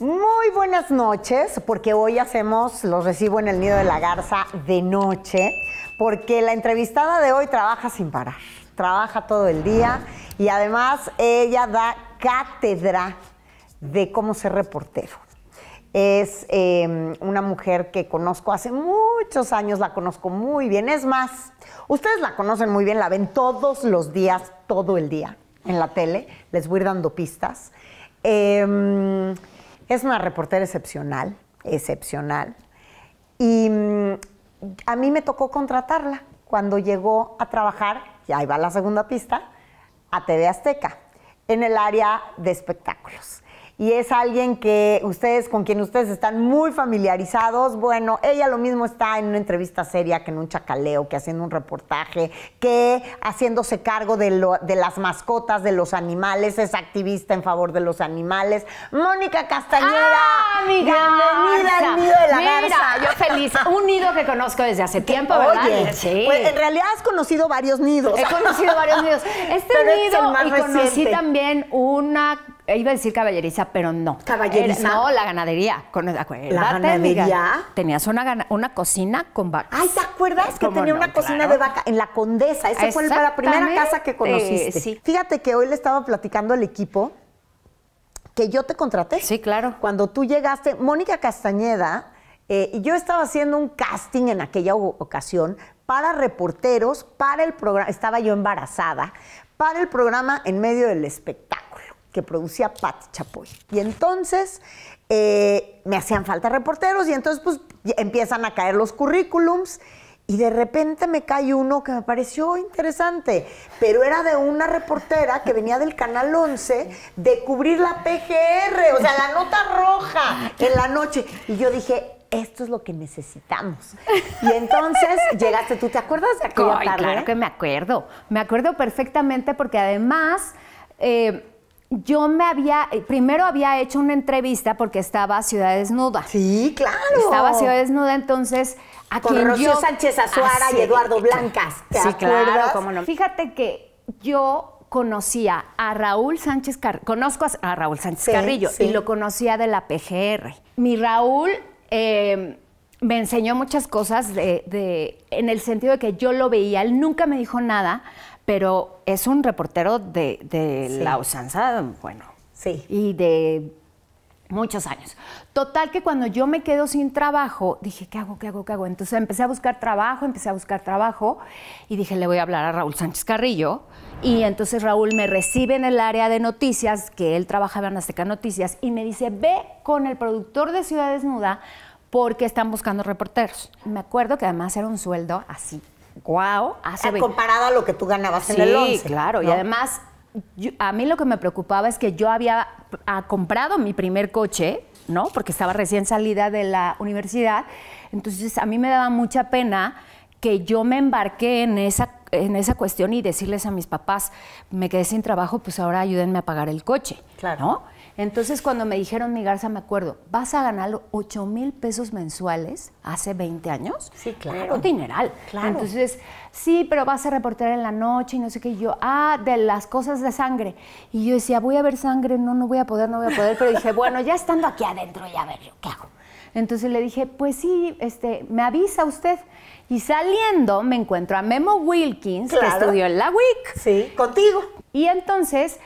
Muy buenas noches, porque hoy hacemos, los recibo en el Nido de la Garza de noche, porque la entrevistada de hoy trabaja sin parar, trabaja todo el día y además ella da cátedra de cómo ser reportero. Es em, una mujer que conozco hace muchos años, la conozco muy bien. Es más, ustedes la conocen muy bien, la ven todos los días, todo el día en la tele. Les voy ir dando pistas. Em, es una reportera excepcional, excepcional. Y mm, a mí me tocó contratarla cuando llegó a trabajar, y ahí va la segunda pista, a TV Azteca, en el área de espectáculos y es alguien que ustedes, con quien ustedes están muy familiarizados. Bueno, ella lo mismo está en una entrevista seria que en un chacaleo, que haciendo un reportaje, que haciéndose cargo de, las mascotas, de los animales, es activista en favor de los animales. Mónica Castañeda, ¡Ah, amiga! bienvenida al nido de la Mira, yo feliz. Un nido que conozco desde hace tiempo, ¿verdad? Oye, sí. pues en realidad has conocido varios nidos. He conocido varios nidos. Este nido y conocí también una iba a decir caballeriza, pero no. Caballeriza. no, la ganadería. la ganadería. tenías una, cocina con vacas. Ay, ¿te acuerdas que tenía una cocina de vaca en la Condesa? Esa fue la primera casa que conociste. sí. Fíjate que hoy le estaba platicando al equipo que yo te contraté. Sí, claro. Cuando tú llegaste, Mónica Castañeda, eh, y yo estaba haciendo un casting en aquella ocasión para reporteros, para el programa, estaba yo embarazada, para el programa En medio del espectáculo que producía Pat Chapoy. Y entonces eh, me hacían falta reporteros y entonces pues empiezan a caer los currículums y de repente me cae uno que me pareció interesante, pero era de una reportera que venía del Canal 11 de cubrir la PGR, o sea, la nota roja en la noche. Y yo dije, esto es lo que necesitamos. Y entonces llegaste, ¿tú te acuerdas de Claro que me acuerdo, me acuerdo perfectamente porque además... Eh, yo me había, eh, primero había hecho una entrevista porque estaba Ciudad Desnuda. Sí, claro. Estaba Ciudad Desnuda, entonces a quien yo, Sánchez Azuara y Eduardo Blancas. sí, claro, cómo no. Fíjate que yo conocía a Raúl Sánchez Carrillo, conozco a Raúl Sánchez Carrillo y lo conocía de la PGR. Mi Raúl em, me enseñó muchas cosas en el sentido de que yo lo veía, él nunca me dijo nada, pero es un reportero de, la usanza, bueno. Sí. Y de muchos años. Total que cuando yo me quedo sin trabajo, dije, ¿qué hago? ¿Qué hago? ¿Qué hago? Entonces empecé a buscar trabajo, empecé a buscar trabajo y dije, le voy a hablar a Raúl Sánchez Carrillo. Y entonces Raúl me recibe en el área de noticias, que él trabaja en Azteca Noticias, y me dice, ve con el productor de Ciudad Desnuda porque están buscando reporteros. Me acuerdo que además era un sueldo así wow, hace ah, Comparado a lo que tú ganabas en el 11. Sí, claro. Y además, a mí lo que me preocupaba es que yo había ah, comprado mi primer coche, ¿no? Porque estaba recién salida de la universidad. Entonces, a mí me daba mucha pena que yo me embarqué en esa, en esa cuestión y decirles a mis papás, me quedé sin trabajo, pues ahora ayúdenme a pagar el coche, claro. ¿no? Entonces, cuando me dijeron, mi Garza, me acuerdo, vas a ganar 8 mil pesos mensuales hace 20 años. Sí, claro. dineral. Entonces, sí, pero vas a reportar en la noche y no sé qué. Y yo, ah, de las cosas de sangre. Y yo decía, voy a ver sangre, no, no voy a poder, no voy a poder. Pero dije, bueno, ya estando aquí adentro, ya ver qué hago. Entonces le dije, pues sí, este, me avisa usted. Y saliendo me encuentro a Memo Wilkins, que estudió en la WIC. Sí, contigo. Y entonces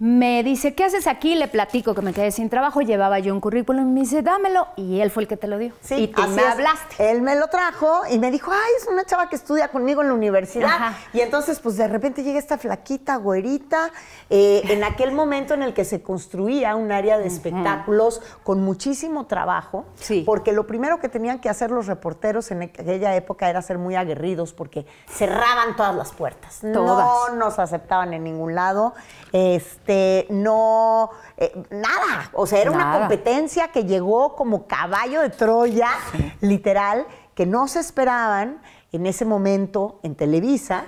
me dice, ¿qué haces aquí? Le platico que me quedé sin trabajo, llevaba yo un currículum y me dice, dámelo. Y él fue el que te lo dio. Sí, y me hablaste. Él me lo trajo y me dijo, ay, es una chava que estudia conmigo en la universidad. Y entonces, pues de repente llega esta flaquita, güerita, eh, en aquel momento en el que se construía un área de espectáculos con muchísimo trabajo, sí. porque lo primero que tenían que hacer los reporteros en e-, aquella época era ser muy aguerridos porque cerraban todas las puertas. Todas. No nos aceptaban en ningún lado. Este, este, no, eh, nada. O sea, era una competencia que llegó como caballo de Troya, literal, que no se esperaban en ese momento en Televisa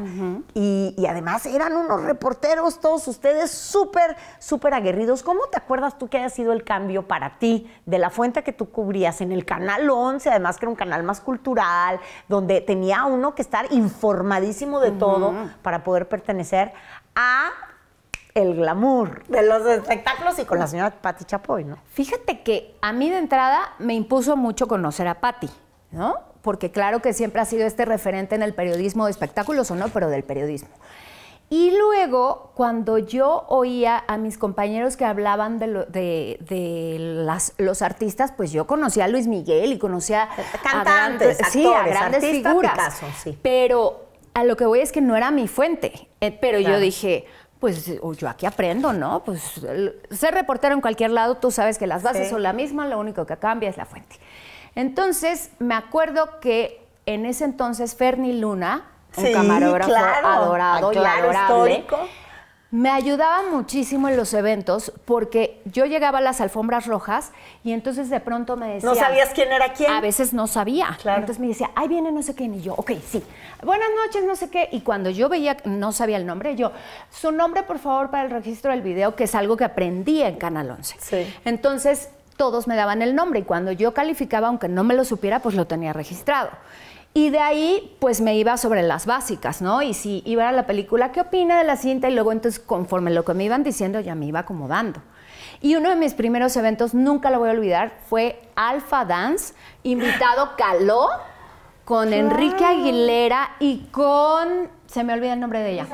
y, además eran unos reporteros todos ustedes súper, súper aguerridos. ¿Cómo te acuerdas tú que haya sido el cambio para ti de la fuente que tú cubrías en el Canal 11, además que era un canal más cultural, donde tenía uno que estar informadísimo de todo para poder pertenecer a el glamour de los espectáculos y con la señora Patti Chapoy, ¿no? Fíjate que a mí de entrada me impuso mucho conocer a Patti, ¿no? Porque claro que siempre ha sido este referente en el periodismo de espectáculos o no, pero del periodismo. Y luego, cuando yo oía a mis compañeros que hablaban de, los artistas, pues yo conocía a Luis Miguel y conocía Cantantes, a grandes, sí, a grandes figuras. sí. Pero a lo que voy es que no era mi fuente. Eh, pero yo dije, pues eh, yo aquí aprendo, ¿no? Pues ser reportero en cualquier lado, tú sabes que las bases son la misma, lo único que cambia es la fuente. Entonces, me acuerdo que en ese entonces Ferni Luna, un camarógrafo adorado y ah, adorable, me ayudaba muchísimo en los eventos porque yo llegaba a las alfombras rojas y entonces de pronto me decía... ¿No sabías quién era quién? A veces no sabía. Entonces me decía, ahí viene no sé quién. Y yo, ok, sí. Buenas noches, no sé qué. Y cuando yo veía, no sabía el nombre, yo, su nombre, por favor, para el registro del video, que es algo que aprendí en Canal 11. Entonces todos me daban el nombre y cuando yo calificaba, aunque no me lo supiera, pues lo tenía registrado. Y de ahí, pues me iba sobre las básicas, ¿no? Y si iba a la película, ¿qué opina de la cinta? Y luego, entonces, conforme lo que me iban diciendo, ya me iba acomodando. Y uno de mis primeros eventos, nunca lo voy a olvidar, fue Alpha Dance, invitado Caló, con Enrique Aguilera y con se me olvida el nombre de ella.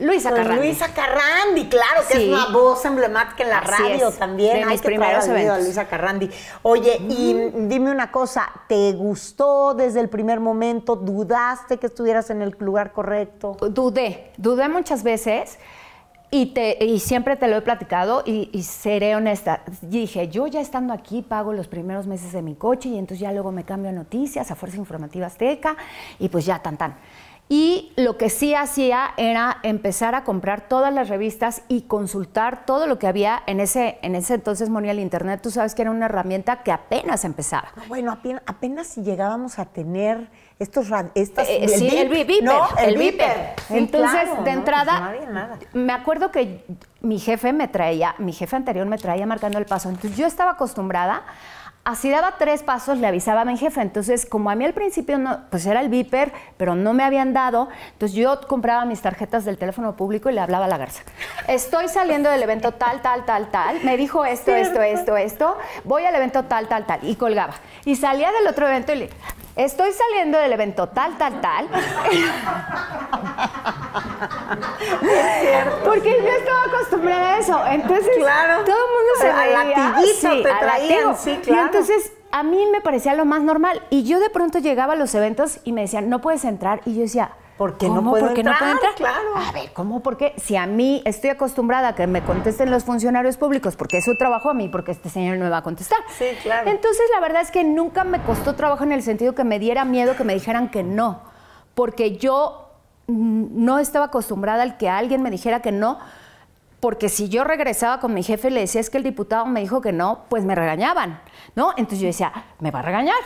Luisa Carrandi. Luisa Carrandi, claro, que es una voz emblemática en la radio también. De mis primeros eventos. A Luisa Carrandi. Oye, y dime una cosa, ¿te gustó desde el primer momento? ¿Dudaste que estuvieras en el lugar correcto? Dudé, dudé muchas veces. Y, te, y siempre te lo he platicado y, seré honesta. Dije, yo ya estando aquí pago los primeros meses de mi coche y entonces ya luego me cambio a noticias, a Fuerza Informativa Azteca y pues ya tan tan. Y lo que sí hacía era empezar a comprar todas las revistas y consultar todo lo que había en ese, en ese entonces, Moni, el Internet. Tú sabes que era una herramienta que apenas empezaba. Ah, bueno, apenas, apenas llegábamos a tener estos estas, eh, el sí, el viper. el, viper. Entonces, de entrada, no, pues nada. me acuerdo que mi jefe me traía, mi jefe anterior me traía marcando el paso. Entonces, yo estaba acostumbrada Así daba tres pasos, le avisaba a mi jefe. Entonces, como a mí al principio no, pues era el viper, pero no me habían dado, entonces yo compraba mis tarjetas del teléfono público y le hablaba a la garza. Estoy saliendo del evento tal, tal, tal, tal. Me dijo esto, esto, esto, esto. Voy al evento tal, tal, tal. Y colgaba. Y salía del otro evento y le, estoy saliendo del evento tal, tal, tal. es cierto. Porque yo estaba acostumbrada a eso. Entonces, todo el mundo se a te Y entonces, a mí me parecía lo más normal. Y yo de pronto llegaba a los eventos y me decían, no puedes entrar. Y yo decía, ¿Por qué no puedo entrar? Claro. A ver, ¿cómo? ¿Por qué? Si a mí estoy acostumbrada a que me contesten los funcionarios públicos, porque es su trabajo a mí, porque este señor no me va a contestar. Sí, claro. Entonces, la verdad es que nunca me costó trabajo en el sentido que me diera miedo que me dijeran que no, porque yo no estaba acostumbrada al que alguien me dijera que no, porque si yo regresaba con mi jefe y le decía es que el diputado me dijo que no, pues me regañaban, ¿no? Entonces yo decía, me va a regañar.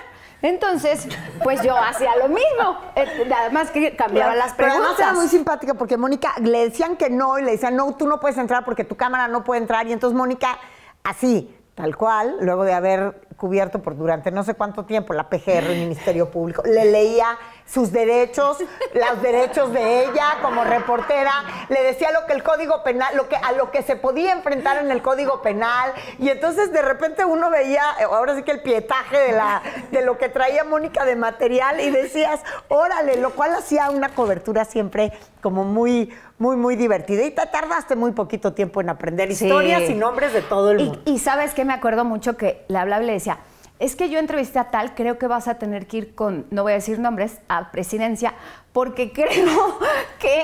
Entonces, pues yo hacía lo mismo, eh, nada más que cambiaba las preguntas. Pero además era muy simpática porque Mónica le decían que no y le decían, no, tú no puedes entrar porque tu cámara no puede entrar. Y entonces Mónica, así, tal cual, luego de haber cubierto por durante no sé cuánto tiempo la PGR, el Ministerio Público, le leía sus derechos, los derechos de ella como reportera, le decía lo que el Código Penal, lo que a lo que se podía enfrentar en el Código Penal y entonces de repente uno veía, eh, ahora sí que el pietaje de la de lo que traía Mónica de material y decías, "Órale", lo cual hacía una cobertura siempre como muy muy, muy divertida. Y te tardaste muy poquito tiempo en aprender historias y nombres de todo el mundo. Y, sabes que me acuerdo mucho que la hablable le decía, es que yo entrevisté a tal, creo que vas a tener que ir con, no voy a decir nombres, a presidencia porque creo que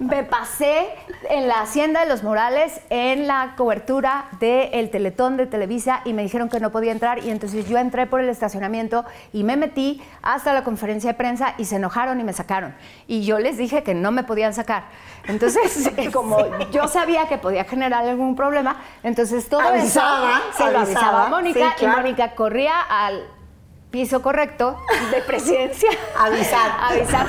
me pasé en la Hacienda de los Morales en la cobertura del Teletón de Televisa y me dijeron que no podía entrar y entonces yo entré por el estacionamiento y me metí hasta la conferencia de prensa y se enojaron y me sacaron. Y yo les dije que no me podían sacar. Entonces, como yo sabía que podía generar algún problema, entonces todo avisaba, se Mónica y Mónica corría al piso correcto de presidencia. avisar. avisar.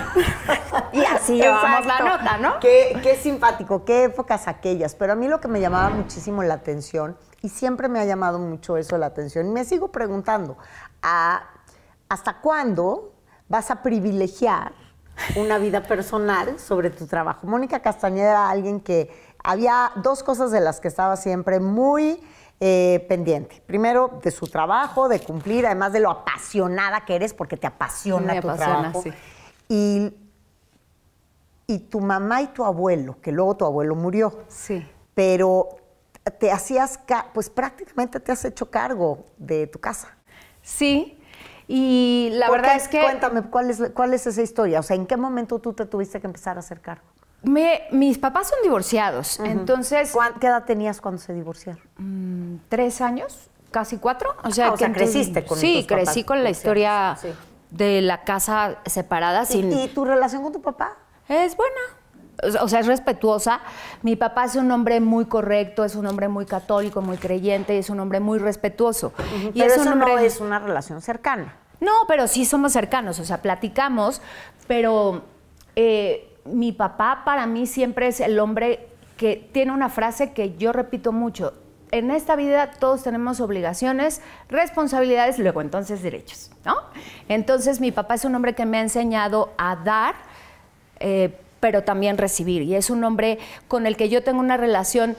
y así llevamos la nota, ¿no? Qué, simpático, qué épocas aquellas. Pero a mí lo que me llamaba muchísimo la atención, y siempre me ha llamado mucho eso la atención, me sigo preguntando, ¿hasta cuándo vas a privilegiar una vida personal sobre tu trabajo? Mónica Castañeda era alguien que había dos cosas de las que estaba siempre muy eh, pendiente. Primero, de su trabajo, de cumplir, además de lo apasionada que eres, porque te apasiona tu Y, tu mamá y tu abuelo, que luego tu abuelo murió. Sí. Pero te hacías, pues prácticamente te has hecho cargo de tu casa. Sí, y la verdad es que... Cuéntame, ¿cuál es, ¿cuál es esa historia? O sea, ¿en qué momento tú te tuviste que empezar a hacer cargo? mis papás son divorciados, entonces... ¿Qué edad tenías cuando se divorciaron? Mm, tres años, casi cuatro. O ah, sea, que creciste con Sí, crecí con la historia de la casa separada. ¿Y, sin... tu relación con tu papá? Es buena. O sea, es respetuosa. Mi papá es un hombre muy correcto, es un hombre muy católico, muy creyente, es un hombre muy respetuoso. y Pero eso no es una relación cercana. No, pero sí somos cercanos, o sea, platicamos, pero eh, mi papá para mí siempre es el hombre que tiene una frase que yo repito mucho. En esta vida todos tenemos obligaciones, responsabilidades, luego entonces derechos, ¿no? Entonces mi papá es un hombre que me ha enseñado a dar, eh, pero también recibir. Y es un hombre con el que yo tengo una relación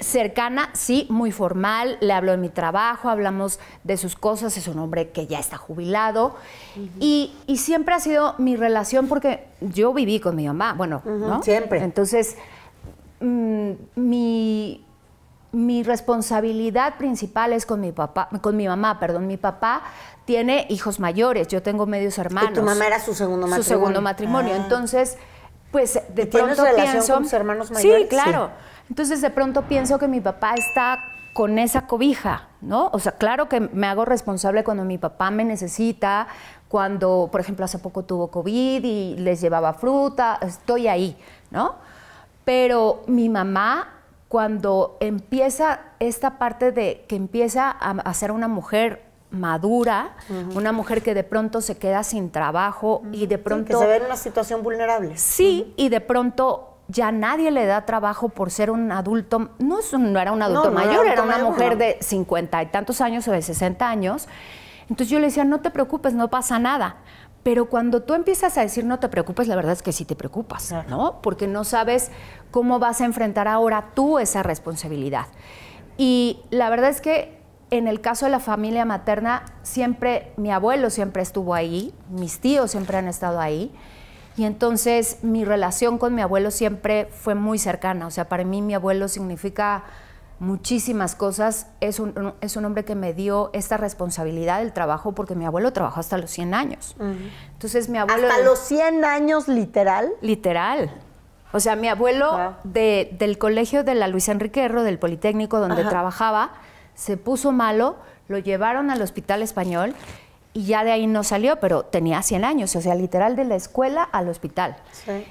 cercana, sí, muy formal, le hablo de mi trabajo, hablamos de sus cosas, es un hombre que ya está jubilado y, siempre ha sido mi relación porque yo viví con mi mamá, bueno, ¿no? Siempre. Entonces, mm, mi, responsabilidad principal es con mi papá, con mi mamá, perdón, mi papá tiene hijos mayores, yo tengo medios hermanos. Y tu mamá era su segundo matrimonio. Su segundo matrimonio, ah. entonces... Pues de pronto relación pienso, con sus hermanos mayores? Sí, claro. Entonces de pronto pienso que mi papá está con esa cobija, ¿no? O sea, claro que me hago responsable cuando mi papá me necesita, cuando, por ejemplo, hace poco tuvo COVID y les llevaba fruta, estoy ahí, ¿no? Pero mi mamá, cuando empieza esta parte de que empieza a, ser una mujer madura, una mujer que de pronto se queda sin trabajo y de pronto... que se ve en una situación vulnerable. Sí, y de pronto ya nadie le da trabajo por ser un adulto, no, era un adulto mayor, era, una mujer de cincuenta y tantos años o de 60 años. Entonces yo le decía, no te preocupes, no pasa nada. Pero cuando tú empiezas a decir no te preocupes, la verdad es que sí te preocupas, ¿no? Porque no sabes cómo vas a enfrentar ahora tú esa responsabilidad. Y la verdad es que en el caso de la familia materna, siempre mi abuelo siempre estuvo ahí, mis tíos siempre han estado ahí. Y entonces mi relación con mi abuelo siempre fue muy cercana. O sea, para mí mi abuelo significa muchísimas cosas. Es un, es un hombre que me dio esta responsabilidad del trabajo porque mi abuelo trabajó hasta los 100 años. Entonces mi abuelo... ¿Hasta los 100 años literal? Literal. O sea, mi abuelo del colegio de la Luis Enrique del Politécnico, donde trabajaba, se puso malo, lo llevaron al hospital español y ya de ahí no salió, pero tenía 100 años, o sea, literal de la escuela al hospital.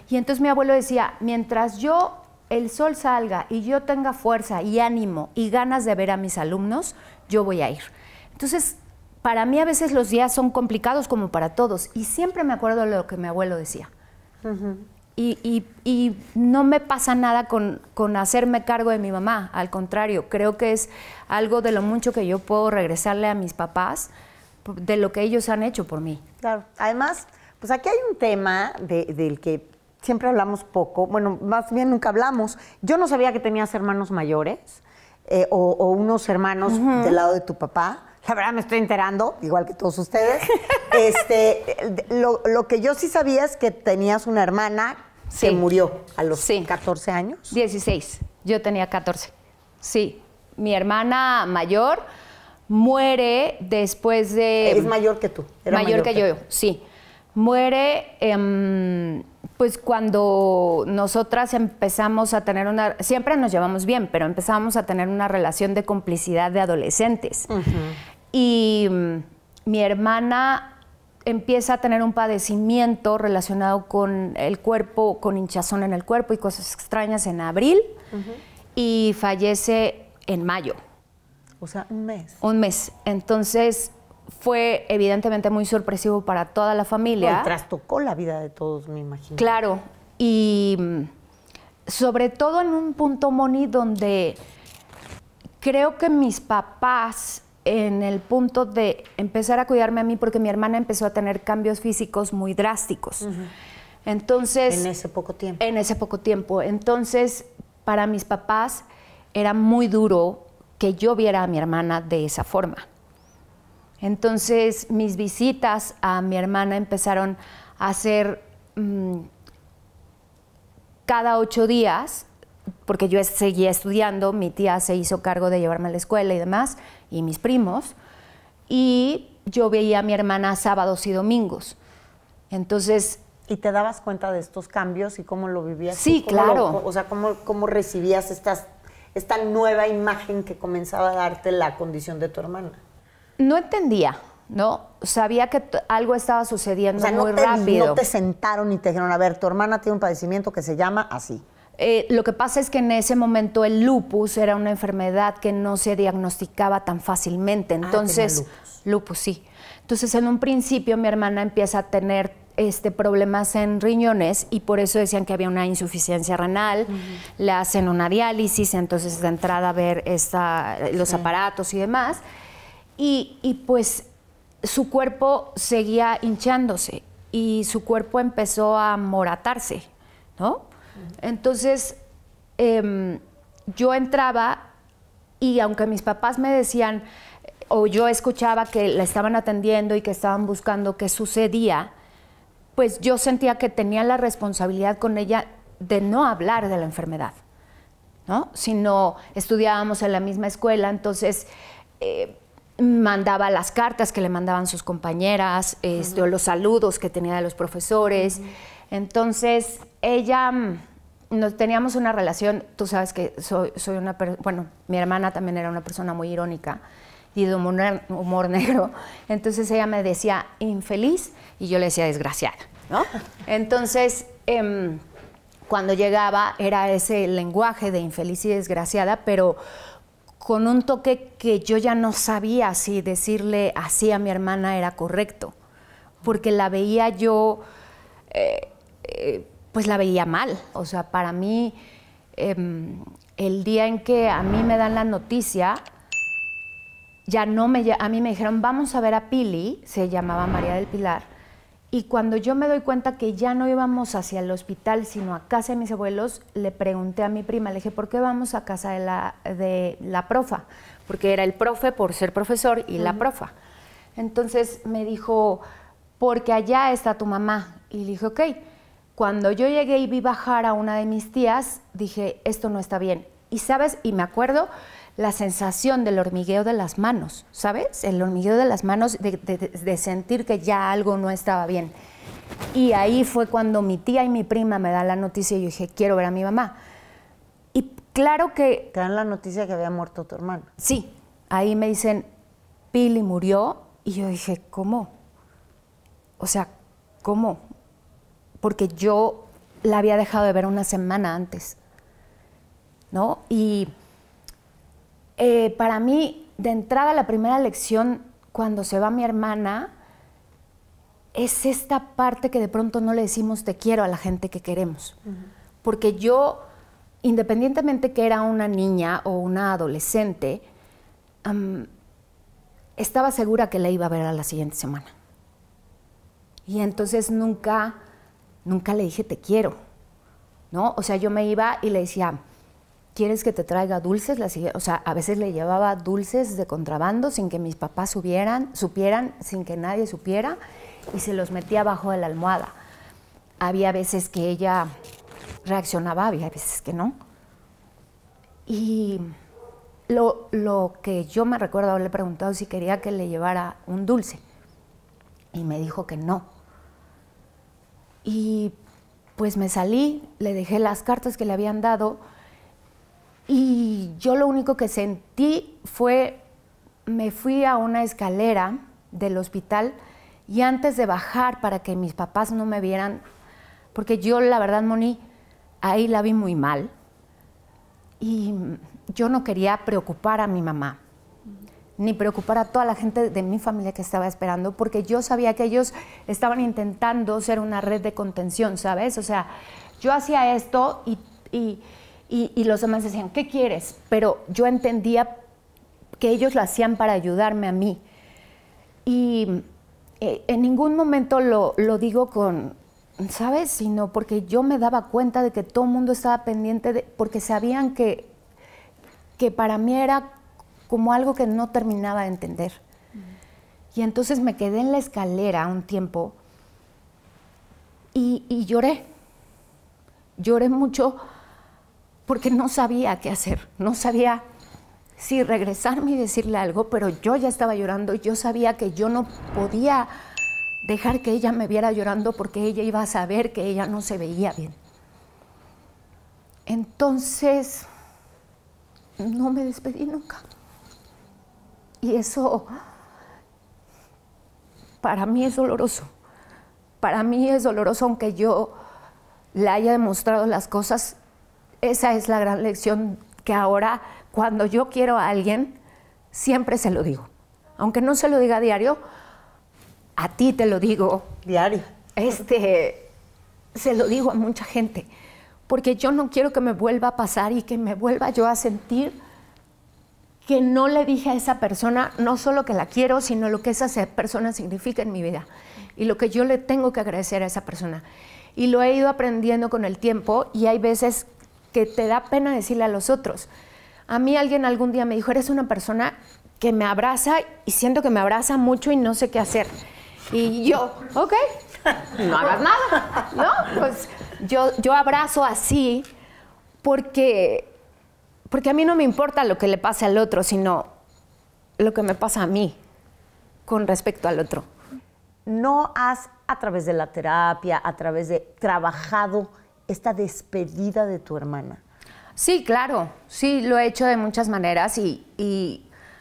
Y entonces mi abuelo decía, mientras yo el sol salga y yo tenga fuerza y ánimo y ganas de ver a mis alumnos, yo voy a ir. Entonces, para mí a veces los días son complicados como para todos y siempre me acuerdo de lo que mi abuelo decía. y, y, y, no me pasa nada con, con hacerme cargo de mi mamá, al contrario, creo que es algo de lo mucho que yo puedo regresarle a mis papás de lo que ellos han hecho por mí. Claro. Además, pues aquí hay un tema del que siempre hablamos poco, bueno, más bien nunca hablamos. Yo no sabía que tenías hermanos mayores eh, o, unos hermanos del lado de tu papá. La verdad me estoy enterando, igual que todos ustedes. este, lo, que yo sí sabía es que tenías una hermana que murió a los 14 años. 16, yo tenía 14. Sí, mi hermana mayor muere después de... Es mayor que tú. mayor, que, yo, sí. Muere, em, pues cuando nosotras empezamos a tener una... Siempre nos llevamos bien, pero empezamos a tener una relación de complicidad de adolescentes. Y em, mi hermana empieza a tener un padecimiento relacionado con el cuerpo, con hinchazón en el cuerpo y cosas extrañas en abril y fallece en mayo. O sea, un mes. Un mes. Entonces fue evidentemente muy sorpresivo para toda la familia. y la vida de todos, me imagino. Claro. Y sobre todo en un punto, Moni, donde creo que mis papás en el punto de empezar a cuidarme a mí porque mi hermana empezó a tener cambios físicos muy drásticos. Entonces... En ese poco tiempo. En ese poco tiempo. Entonces, para mis papás era muy duro que yo viera a mi hermana de esa forma. Entonces mis visitas a mi hermana empezaron a ser mm, cada ocho días, porque yo seguía estudiando, mi tía se hizo cargo de llevarme a la escuela y demás, y mis primos, y yo veía a mi hermana sábados y domingos. Entonces... ¿Y te dabas cuenta de estos cambios y cómo lo vivías? Sí, claro. o sea, cómo, cómo recibías estas esta nueva imagen que comenzaba a darte la condición de tu hermana? No entendía, ¿no? Sabía que algo estaba sucediendo muy te, rápido. No te sentaron y te dijeron, a ver, tu hermana tiene un padecimiento que se llama así. Eh, lo que pasa es que en ese momento el lupus era una enfermedad que no se diagnosticaba tan fácilmente. Ah, Entonces, lupus. lupus, sí. Entonces, en un principio mi hermana empieza a tener este, problemas en riñones y por eso decían que había una insuficiencia renal, le hacen una diálisis, entonces de entrada a ver los aparatos y demás, y, pues su cuerpo seguía hinchándose y su cuerpo empezó a moratarse, ¿no? Entonces, em, yo entraba y aunque mis papás me decían, o yo escuchaba que la estaban atendiendo y que estaban buscando qué sucedía, pues yo sentía que tenía la responsabilidad con ella de no hablar de la enfermedad, ¿no? Sino estudiábamos en la misma escuela, entonces eh, mandaba las cartas que le mandaban sus compañeras, este, los saludos que tenía de los profesores. Entonces, ella, mm, nos teníamos una relación, tú sabes que soy, soy una, bueno, mi hermana también era una persona muy irónica y de humor negro, entonces ella me decía, infeliz, y yo le decía desgraciada, ¿no? Entonces, em, cuando llegaba era ese lenguaje de infeliz y desgraciada, pero con un toque que yo ya no sabía si decirle así a mi hermana era correcto, porque la veía yo, eh, eh, pues la veía mal. O sea, para mí, em, el día en que a mí me dan la noticia, ya no me, a mí me dijeron, vamos a ver a Pili, se llamaba María del Pilar, y cuando yo me doy cuenta que ya no íbamos hacia el hospital, sino a casa de mis abuelos, le pregunté a mi prima, le dije, ¿por qué vamos a casa de la, de la profa? Porque era el profe por ser profesor y la profa. Entonces me dijo, porque allá está tu mamá. Y le dije, ok. Cuando yo llegué y vi bajar a una de mis tías, dije, esto no está bien. Y sabes, y me acuerdo la sensación del hormigueo de las manos, ¿sabes? El hormigueo de las manos de, sentir que ya algo no estaba bien. Y ahí fue cuando mi tía y mi prima me dan la noticia y yo dije, quiero ver a mi mamá. Y claro que... Te dan la noticia que había muerto tu hermano. Sí, ahí me dicen, Pili murió y yo dije, ¿cómo? O sea, ¿cómo? Porque yo la había dejado de ver una semana antes, ¿no? Y eh, para mí, de entrada, la primera lección cuando se va mi hermana es esta parte que de pronto no le decimos te quiero a la gente que queremos. Porque yo, independientemente que era una niña o una adolescente, estaba segura que la iba a ver a la siguiente semana. Y entonces nunca, nunca le dije te quiero, ¿no? O sea, yo me iba y le decía, ¿quieres que te traiga dulces? o sea, a veces le llevaba dulces de contrabando sin que mis papás subieran, supieran, sin que nadie supiera, y se los metía bajo de la almohada. Había veces que ella reaccionaba, había veces que no. Y lo, lo que yo me recuerdo haberle preguntado si quería que le llevara un dulce, y me dijo que no. Y pues me salí, le dejé las cartas que le habían dado, y yo lo único que sentí fue, me fui a una escalera del hospital y antes de bajar para que mis papás no me vieran, porque yo la verdad, Moni, ahí la vi muy mal y yo no quería preocupar a mi mamá ni preocupar a toda la gente de mi familia que estaba esperando, porque yo sabía que ellos estaban intentando ser una red de contención, ¿sabes? O sea, yo hacía esto y, y y, los demás decían, ¿qué quieres? Pero yo entendía que ellos lo hacían para ayudarme a mí. Y eh, en ningún momento lo, digo con, ¿sabes? Sino porque yo me daba cuenta de que todo el mundo estaba pendiente, de, porque sabían que, que para mí era como algo que no terminaba de entender. Y entonces me quedé en la escalera un tiempo y, y lloré. Lloré mucho porque no sabía qué hacer, no sabía si regresarme y decirle algo, pero yo ya estaba llorando, yo sabía que yo no podía dejar que ella me viera llorando porque ella iba a saber que ella no se veía bien. Entonces, no me despedí nunca. Y eso para mí es doloroso. Para mí es doloroso aunque yo le haya demostrado las cosas esa es la gran lección que ahora, cuando yo quiero a alguien, siempre se lo digo. Aunque no se lo diga a diario, a ti te lo digo. Diario. Este, se lo digo a mucha gente. Porque yo no quiero que me vuelva a pasar y que me vuelva yo a sentir que no le dije a esa persona no solo que la quiero, sino lo que esa persona significa en mi vida y lo que yo le tengo que agradecer a esa persona. Y lo he ido aprendiendo con el tiempo y hay veces que te da pena decirle a los otros. A mí alguien algún día me dijo, eres una persona que me abraza y siento que me abraza mucho y no sé qué hacer. Y yo, ok, no hagas nada, ¿no? Pues yo, yo abrazo así porque, porque a mí no me importa lo que le pase al otro, sino lo que me pasa a mí con respecto al otro. No has, a través de la terapia, a través de trabajado esta despedida de tu hermana? Sí, claro, sí, lo he hecho de muchas maneras y,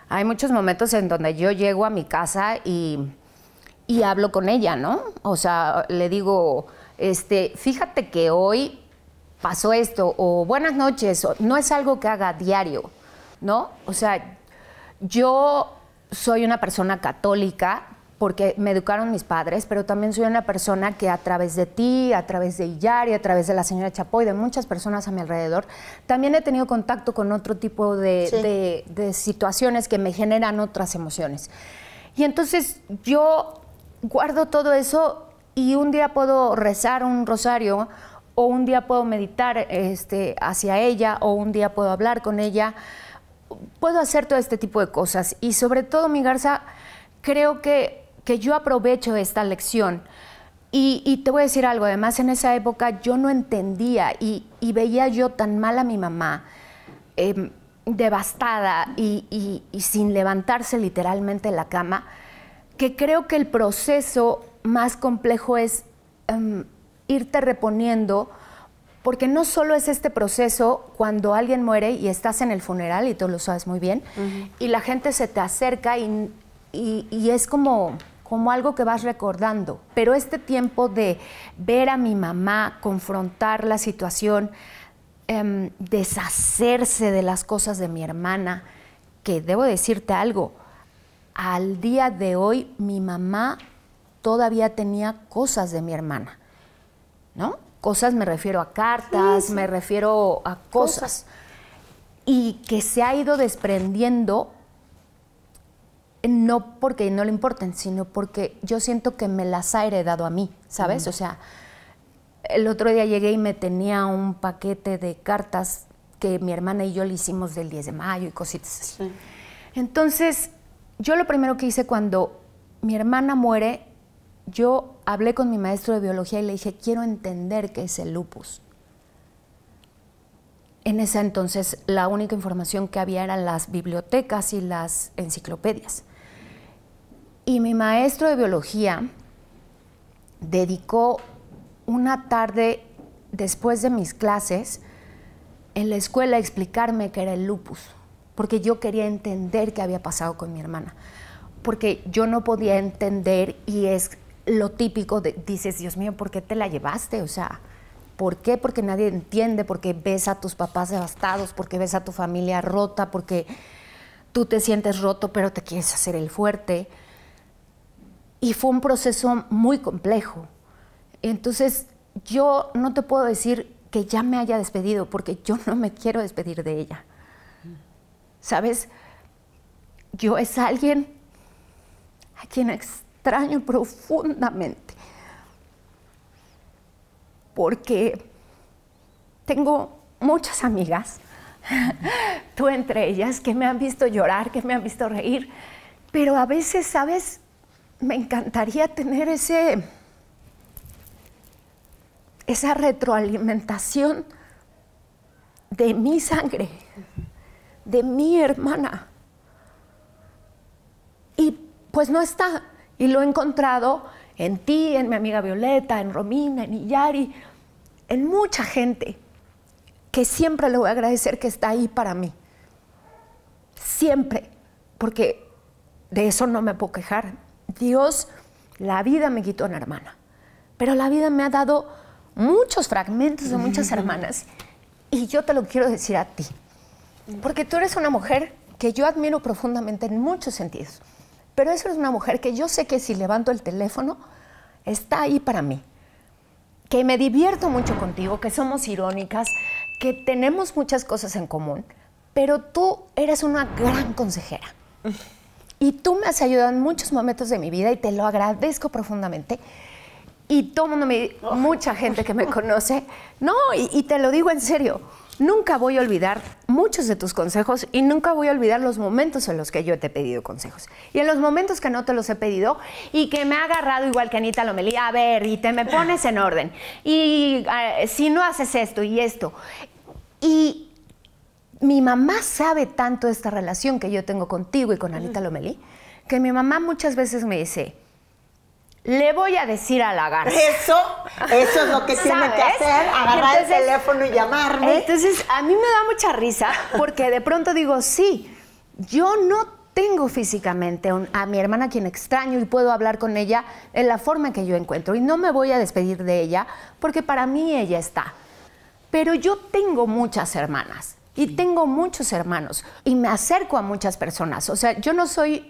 hay muchos momentos en donde yo llego a mi casa y, y, hablo con ella, ¿no? O sea, le digo, este, fíjate que hoy pasó esto, o buenas noches, no es algo que haga diario, ¿no? O sea, yo soy una persona católica porque me educaron mis padres, pero también soy una persona que a través de ti, a través de Iyari, a través de la señora Chapoy, de muchas personas a mi alrededor, también he tenido contacto con otro tipo de, situaciones que me generan otras emociones. Y entonces yo guardo todo eso y un día puedo rezar un rosario o un día puedo meditar este, hacia ella o un día puedo hablar con ella. Puedo hacer todo este tipo de cosas y sobre todo mi Garza creo que que yo aprovecho esta lección. Y, te voy a decir algo, además en esa época yo no entendía y, veía yo tan mal a mi mamá, em, devastada y, sin levantarse literalmente de la cama, que creo que el proceso más complejo es em, irte reponiendo, porque no solo es este proceso cuando alguien muere y estás en el funeral, y tú lo sabes muy bien, y la gente se te acerca y es como como algo que vas recordando. Pero este tiempo de ver a mi mamá, confrontar la situación, em, deshacerse de las cosas de mi hermana, que debo decirte algo, al día de hoy mi mamá todavía tenía cosas de mi hermana, ¿no? Cosas me refiero a cartas, me refiero a cosas. Y que se ha ido desprendiendo eh, no porque no le importen, sino porque yo siento que me las ha heredado a mí, ¿sabes? O sea, el otro día llegué y me tenía un paquete de cartas que mi hermana y yo le hicimos del 10 de mayo y cositas así. Entonces, yo lo primero que hice cuando mi hermana muere, yo hablé con mi maestro de biología y le dije, quiero entender qué es el lupus. En ese entonces la única información que había eran las bibliotecas y las enciclopedias y mi maestro de biología dedicó una tarde después de mis clases en la escuela a explicarme qué era el lupus, porque yo quería entender qué había pasado con mi hermana, porque yo no podía entender y es lo típico de, dices, Dios mío, ¿por qué te la llevaste? O sea, ¿por qué? Porque nadie entiende, porque ves a tus papás devastados, porque ves a tu familia rota, porque tú te sientes roto pero te quieres hacer el fuerte y fue un proceso muy complejo. Entonces, yo no te puedo decir que ya me haya despedido, porque yo no me quiero despedir de ella. ¿Sabes? Yo es alguien a quien extraño profundamente, porque tengo muchas amigas, tú entre ellas, que me han visto llorar, que me han visto reír, pero a veces, ¿sabes? me encantaría tener ese, esa retroalimentación de mi sangre, de mi hermana. Y pues no está. Y lo he encontrado en ti, en mi amiga Violeta, en Romina, en Iyari, en mucha gente que siempre le voy a agradecer que está ahí para mí. Siempre. Porque de eso no me puedo quejar Dios, la vida me quitó una hermana, pero la vida me ha dado muchos fragmentos de muchas hermanas y yo te lo quiero decir a ti, porque tú eres una mujer que yo admiro profundamente en muchos sentidos, pero eso es una mujer que yo sé que si levanto el teléfono está ahí para mí, que me divierto mucho contigo, que somos irónicas, que tenemos muchas cosas en común, pero tú eres una gran consejera. Y tú me has ayudado en muchos momentos de mi vida y te lo agradezco profundamente. Y todo mundo mucha gente que me conoce, no, y, te lo digo en serio, nunca voy a olvidar muchos de tus consejos y nunca voy a olvidar los momentos en los que yo te he pedido consejos. Y en los momentos que no te los he pedido y que me ha agarrado igual que Anita Lomelí, a ver, y te me pones en orden. Y eh, si no haces esto y esto. Y mi mamá sabe tanto esta relación que yo tengo contigo y con Anita Lomelí, que mi mamá muchas veces me dice, le voy a decir a la garza. Eso, eso es lo que tiene que hacer, agarrar el teléfono y llamarme. Entonces, a mí me da mucha risa porque de pronto digo, sí, yo no tengo físicamente a mi hermana quien extraño y puedo hablar con ella en la forma que yo encuentro. Y no me voy a despedir de ella porque para mí ella está. Pero yo tengo muchas hermanas y tengo muchos hermanos y me acerco a muchas personas. O sea, yo no soy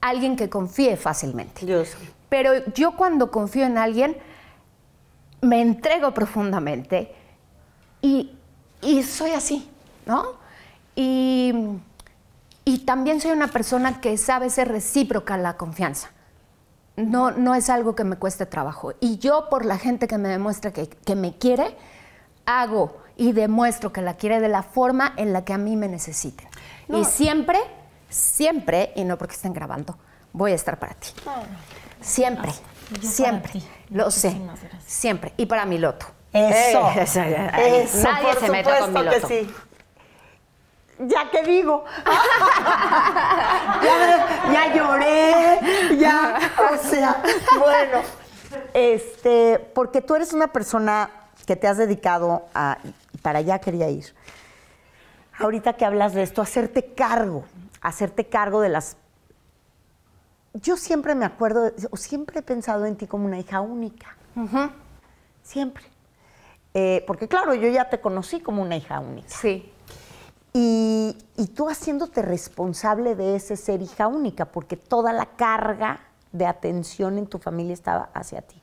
alguien que confíe fácilmente. Yo Pero yo cuando confío en alguien, me entrego profundamente y, soy así, ¿no? Y, también soy una persona que sabe ser recíproca la confianza. No, no es algo que me cueste trabajo. Y yo, por la gente que me demuestra que me quiere, hago y demuestro que la quiere de la forma en la que a mí me necesiten. Y siempre, siempre, y no porque estén grabando, voy a estar para ti. Ah. Siempre, ah, siempre. Lo sé, siempre. Y para mi loto. Eso. nadie se meta con mi loto. Que sí ya que digo. ya, ya, lloré, ya, o sea, bueno. Este, porque tú eres una persona que te has dedicado a para allá quería ir. Ahorita que hablas de esto, hacerte cargo, hacerte cargo de las... Yo siempre me acuerdo, o siempre he pensado en ti como una hija única. Siempre. Eh, porque claro, yo ya te conocí como una hija única. Sí. y, tú haciéndote responsable de ese ser hija única, porque toda la carga de atención en tu familia estaba hacia ti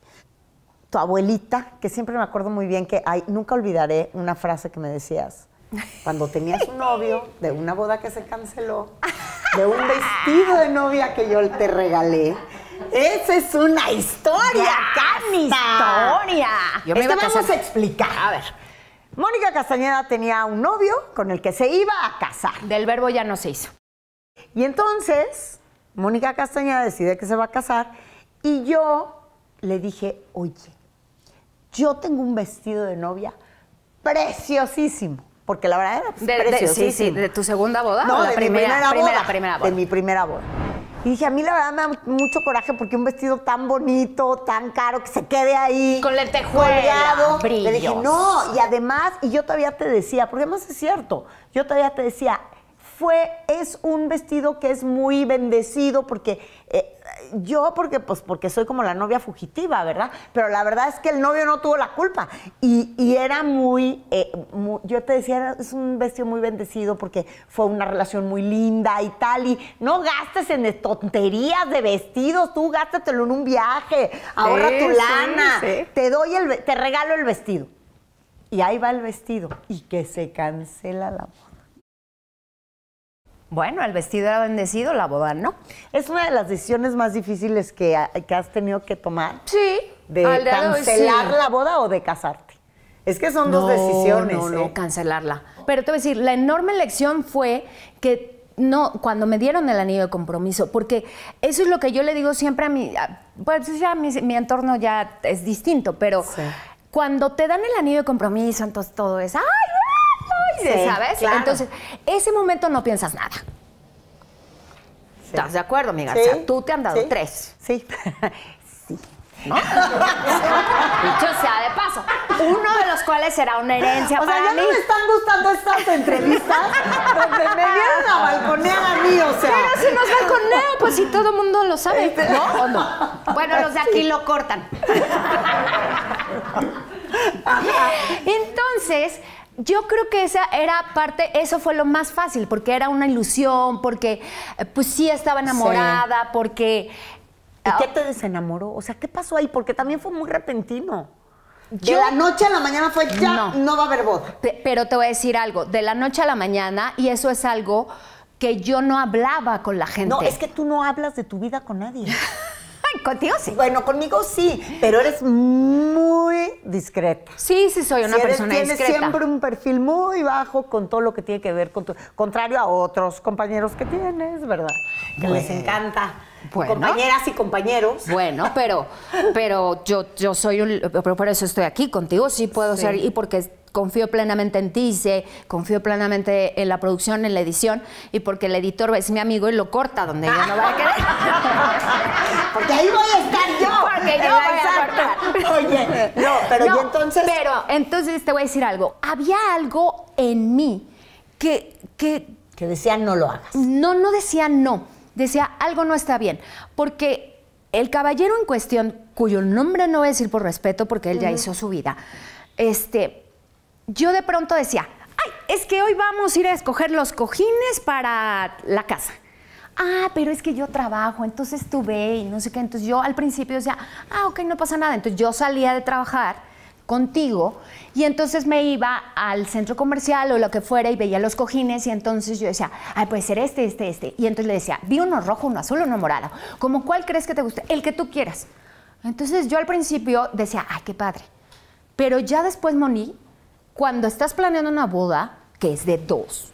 tu abuelita, que siempre me acuerdo muy bien que hay, nunca olvidaré una frase que me decías. Cuando tenías un novio, de una boda que se canceló, de un vestido de novia que yo te regalé. Esa es una historia, Cami. Historia. Yo me a este, vamos a explicar. A ver. Mónica Castañeda tenía un novio con el que se iba a casar. Del verbo ya no se hizo. Y entonces, Mónica Castañeda decide que se va a casar y yo le dije, oye, yo tengo un vestido de novia preciosísimo. Porque la verdad era sí, sí, de tu segunda boda. No, de primera, mi primera, boda, De mi primera boda. Y dije, a mí la verdad me da mucho coraje porque un vestido tan bonito, tan caro, que se quede ahí. Con Y Le dije, no, y además, y yo todavía te decía, porque además es cierto, yo todavía te decía, fue, es un vestido que es muy bendecido porque eh, yo porque, pues, porque soy como la novia fugitiva, ¿verdad? Pero la verdad es que el novio no tuvo la culpa. Y, y era muy, eh, yo te decía, es un vestido muy bendecido porque fue una relación muy linda y tal. Y no gastes en tonterías de vestidos, tú gástatelo en un viaje, ahorra tu lana, te doy el, te regalo el vestido. Y ahí va el vestido. Y que se cancela la bueno, el vestido era bendecido, la boda no. Es una de las decisiones más difíciles que, ah, que has tenido que tomar. Sí. De cancelar la boda o de casarte. Es que son dos decisiones. No, no, ¿eh? cancelarla. Pero te voy a decir, la enorme lección fue que no, cuando me dieron el anillo de compromiso, porque eso es lo que yo le digo siempre a mi, pues ya mi, entorno ya es distinto, pero cuando te dan el anillo de compromiso, entonces todo es, ¡ay, ¿sabes? Entonces, ese momento no piensas nada. ¿Estás de acuerdo, amiga? tú te han dado tres. Sí. sí. ¿No? Dicho sea de paso. Uno de los cuales será una herencia o para sea, ya no me están gustando estas entrevistas donde me vienen a balconear a mí, o sea. Pero si nos balconeo, pues si todo el mundo lo sabe, este- ¿no? ¿O no? Bueno, los de aquí lo cortan. Entonces, yo creo que esa era parte, eso fue lo más fácil, porque era una ilusión, porque eh, pues sí estaba enamorada, porque... ¿Y qué ah, te desenamoró? O sea, ¿qué pasó ahí? Porque también fue muy repentino. de la noche a la mañana fue ya, no, va a haber boda. Pero te voy a decir algo, de la noche a la mañana, y eso es algo que yo no hablaba con la gente. No, es que tú no hablas de tu vida con nadie. Contigo sí. Bueno, conmigo sí, pero eres muy discreta. Sí, sí, soy una persona discreta. Tienes siempre un perfil muy bajo con todo lo que tiene que ver con tu. Contrario a otros compañeros que tienes, ¿verdad? Que les encanta. compañeras y compañeros. Bueno, pero, pero yo, yo soy un, pero por eso estoy aquí contigo, sí puedo ser, y porque confío plenamente en ti, sé, confío plenamente en la producción, en la edición, y porque el editor es mi amigo y lo corta donde yo no voy a querer. porque ahí voy a estar yo. Porque yo voy a cortar. Oye, no, pero yo entonces? Pero entonces te voy a decir algo. Había algo en mí que... Que, decía no lo hagas. No, no decía no. Decía algo no está bien. Porque el caballero en cuestión, cuyo nombre no voy a decir por respeto porque él ya hizo su vida, este yo de pronto decía, ay, es que hoy vamos a ir a escoger los cojines para la casa. Ah, pero es que yo trabajo, entonces tuve y no sé qué. Entonces yo al principio decía, ah, ok, no pasa nada. Entonces yo salía de trabajar contigo y entonces me iba al centro comercial o lo que fuera y veía los cojines y entonces yo decía, ay, puede ser este, este, este. Y entonces le decía, vi uno rojo, uno azul, uno morado. Como cuál crees que te guste, el que tú quieras. Entonces yo al principio decía, ay, qué padre. Pero ya después, Moni, cuando estás planeando una boda, que es de dos,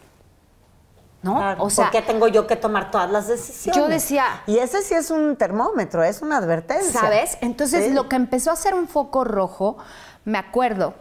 ¿no? o sea, ¿por qué tengo yo que tomar todas las decisiones? Yo decía, y ese sí es un termómetro, es una advertencia. ¿Sabes? Entonces lo que empezó a ser un foco rojo, me acuerdo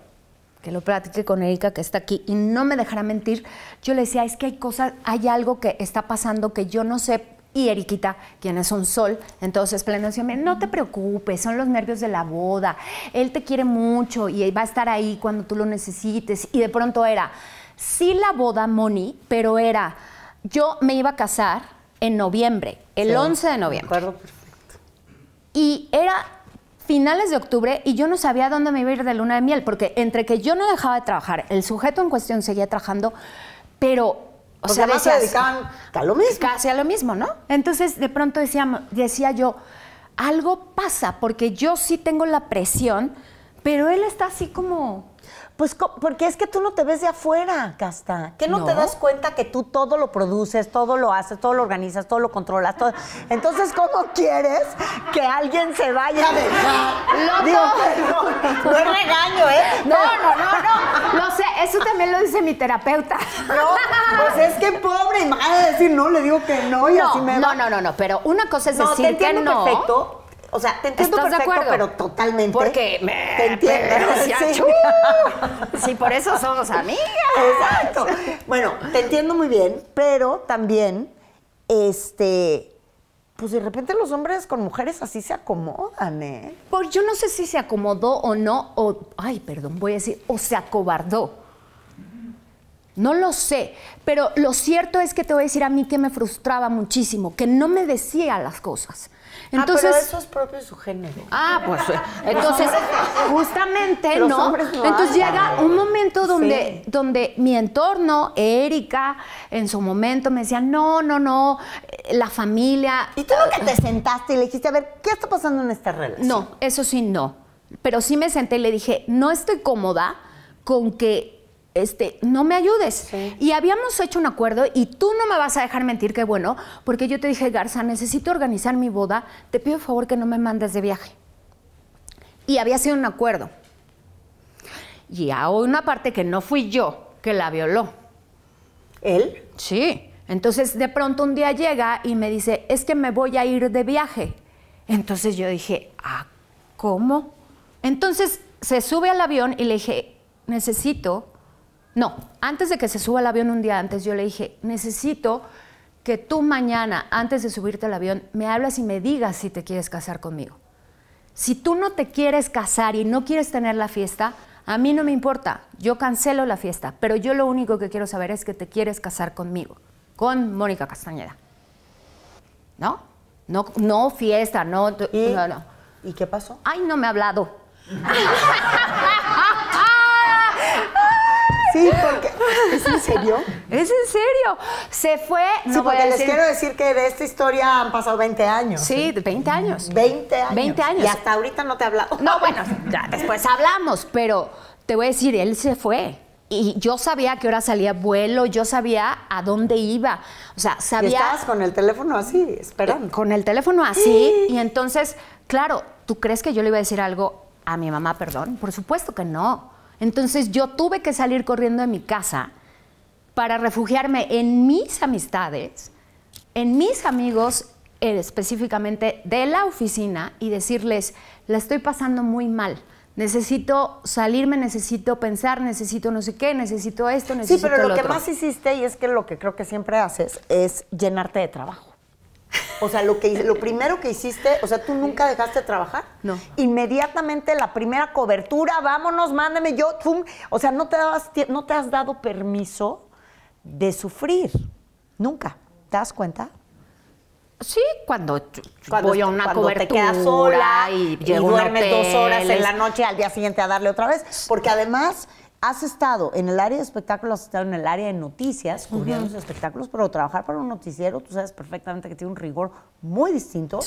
que lo platiqué con Erika que está aquí y no me dejará mentir, yo le decía, es que hay cosas, hay algo que está pasando que yo no sé y Eriquita, quien es un sol, entonces pleno no te preocupes, son los nervios de la boda, él te quiere mucho y va a estar ahí cuando tú lo necesites. Y de pronto era, sí la boda, Moni, pero era, yo me iba a casar en noviembre, el 11 de noviembre. Acuerdo perfecto. Y era finales de octubre y yo no sabía dónde me iba a ir de luna de miel, porque entre que yo no dejaba de trabajar, el sujeto en cuestión seguía trabajando, pero o sea, además se dedicaban lo mismo. Casi a lo mismo, ¿no? Entonces, de pronto decía yo, algo pasa, porque yo sí tengo la presión, pero él está así como pues porque es que tú no te ves de afuera, Casta. ¿Qué no, te das cuenta que tú todo lo produces, todo lo haces, todo lo organizas, todo lo controlas? Entonces, ¿cómo quieres que alguien se vaya ¡Loco! no, es regaño, ¿eh? No, no, no, no. sé, eso también lo dice mi terapeuta. No, pues es que pobre, me a decir no, le digo que no y no, así me No, no, no, no, pero una cosa es no, decir te entiendo que o sea, te entiendo perfecto, pero totalmente. Porque te entiendo. Sí. sí. por eso somos amigas. Exacto. Bueno, te entiendo muy bien, pero también, este, pues de repente los hombres con mujeres así se acomodan, ¿eh? Pues yo no sé si se acomodó o no, o, ay, perdón, voy a decir, o se acobardó. No lo sé, pero lo cierto es que te voy a decir a mí que me frustraba muchísimo, que no me decía las cosas. Ah, entonces, pero eso es propio de su género. Ah, pues eh, entonces, justamente, ¿no? entonces llega un momento donde, donde mi entorno, Erika, en su momento me decía, no, no, no, eh, la familia. ¿Y tú lo que te sentaste y le dijiste, a ver, qué está pasando en esta relación? No, eso sí, no. Pero sí me senté y le dije, no estoy cómoda con que este, no me ayudes. Y habíamos hecho un acuerdo y tú no me vas a dejar mentir, que bueno, porque yo te dije, Garza, necesito organizar mi boda, te pido favor que no me mandes de viaje. Y había sido un acuerdo. Y a una parte que no fui yo, que la violó. ¿Él? Sí. Entonces de pronto un día llega y me dice, es que me voy a ir de viaje. Entonces yo dije, ah, ¿cómo? Entonces se sube al avión y le dije, necesito no, antes de que se suba al avión un día antes, yo le dije, necesito que tú mañana, antes de subirte al avión, me hablas y me digas si te quieres casar conmigo. Si tú no te quieres casar y no quieres tener la fiesta, a mí no me importa, yo cancelo la fiesta, pero yo lo único que quiero saber es que te quieres casar conmigo, con Mónica Castañeda. ¿No? No, no fiesta, no, ¿Y? qué pasó? Ay, no me ha hablado. Sí, porque es en serio. Es en serio. Se fue. No sí, porque les quiero decir que de esta historia han pasado 20 años. Sí, 20 años. 20 años. 20 años. Y hasta ahorita no te he hablado. No, bueno, después hablamos, pero te voy a decir, él se fue. Y yo sabía a qué hora salía vuelo, yo sabía a dónde iba. O sea, sabía. estabas con el teléfono así, esperando. Eh, con el teléfono así. y entonces, claro, ¿tú crees que yo le iba a decir algo a mi mamá, perdón? Por supuesto que no. Entonces yo tuve que salir corriendo de mi casa para refugiarme en mis amistades, en mis amigos eh, específicamente de la oficina y decirles, la estoy pasando muy mal. Necesito salirme, necesito pensar, necesito no sé qué, necesito esto, necesito Sí, pero lo, que más hiciste, y es que lo que creo que siempre haces, es llenarte de trabajo. O sea, lo, que, lo primero que hiciste, o sea, tú nunca dejaste de trabajar. No. Inmediatamente la primera cobertura, vámonos, mándame yo, pum. O sea, no te, dabas, no te has dado permiso de sufrir. Nunca. ¿Te das cuenta? Sí, cuando, voy a una cuando cobertura te quedas sola y, y duermes dos horas en la noche al día siguiente a darle otra vez. Porque además has estado en el área de espectáculos, has estado en el área de noticias, cubriendo los espectáculos, pero trabajar para un noticiero, tú sabes perfectamente que tiene un rigor muy distinto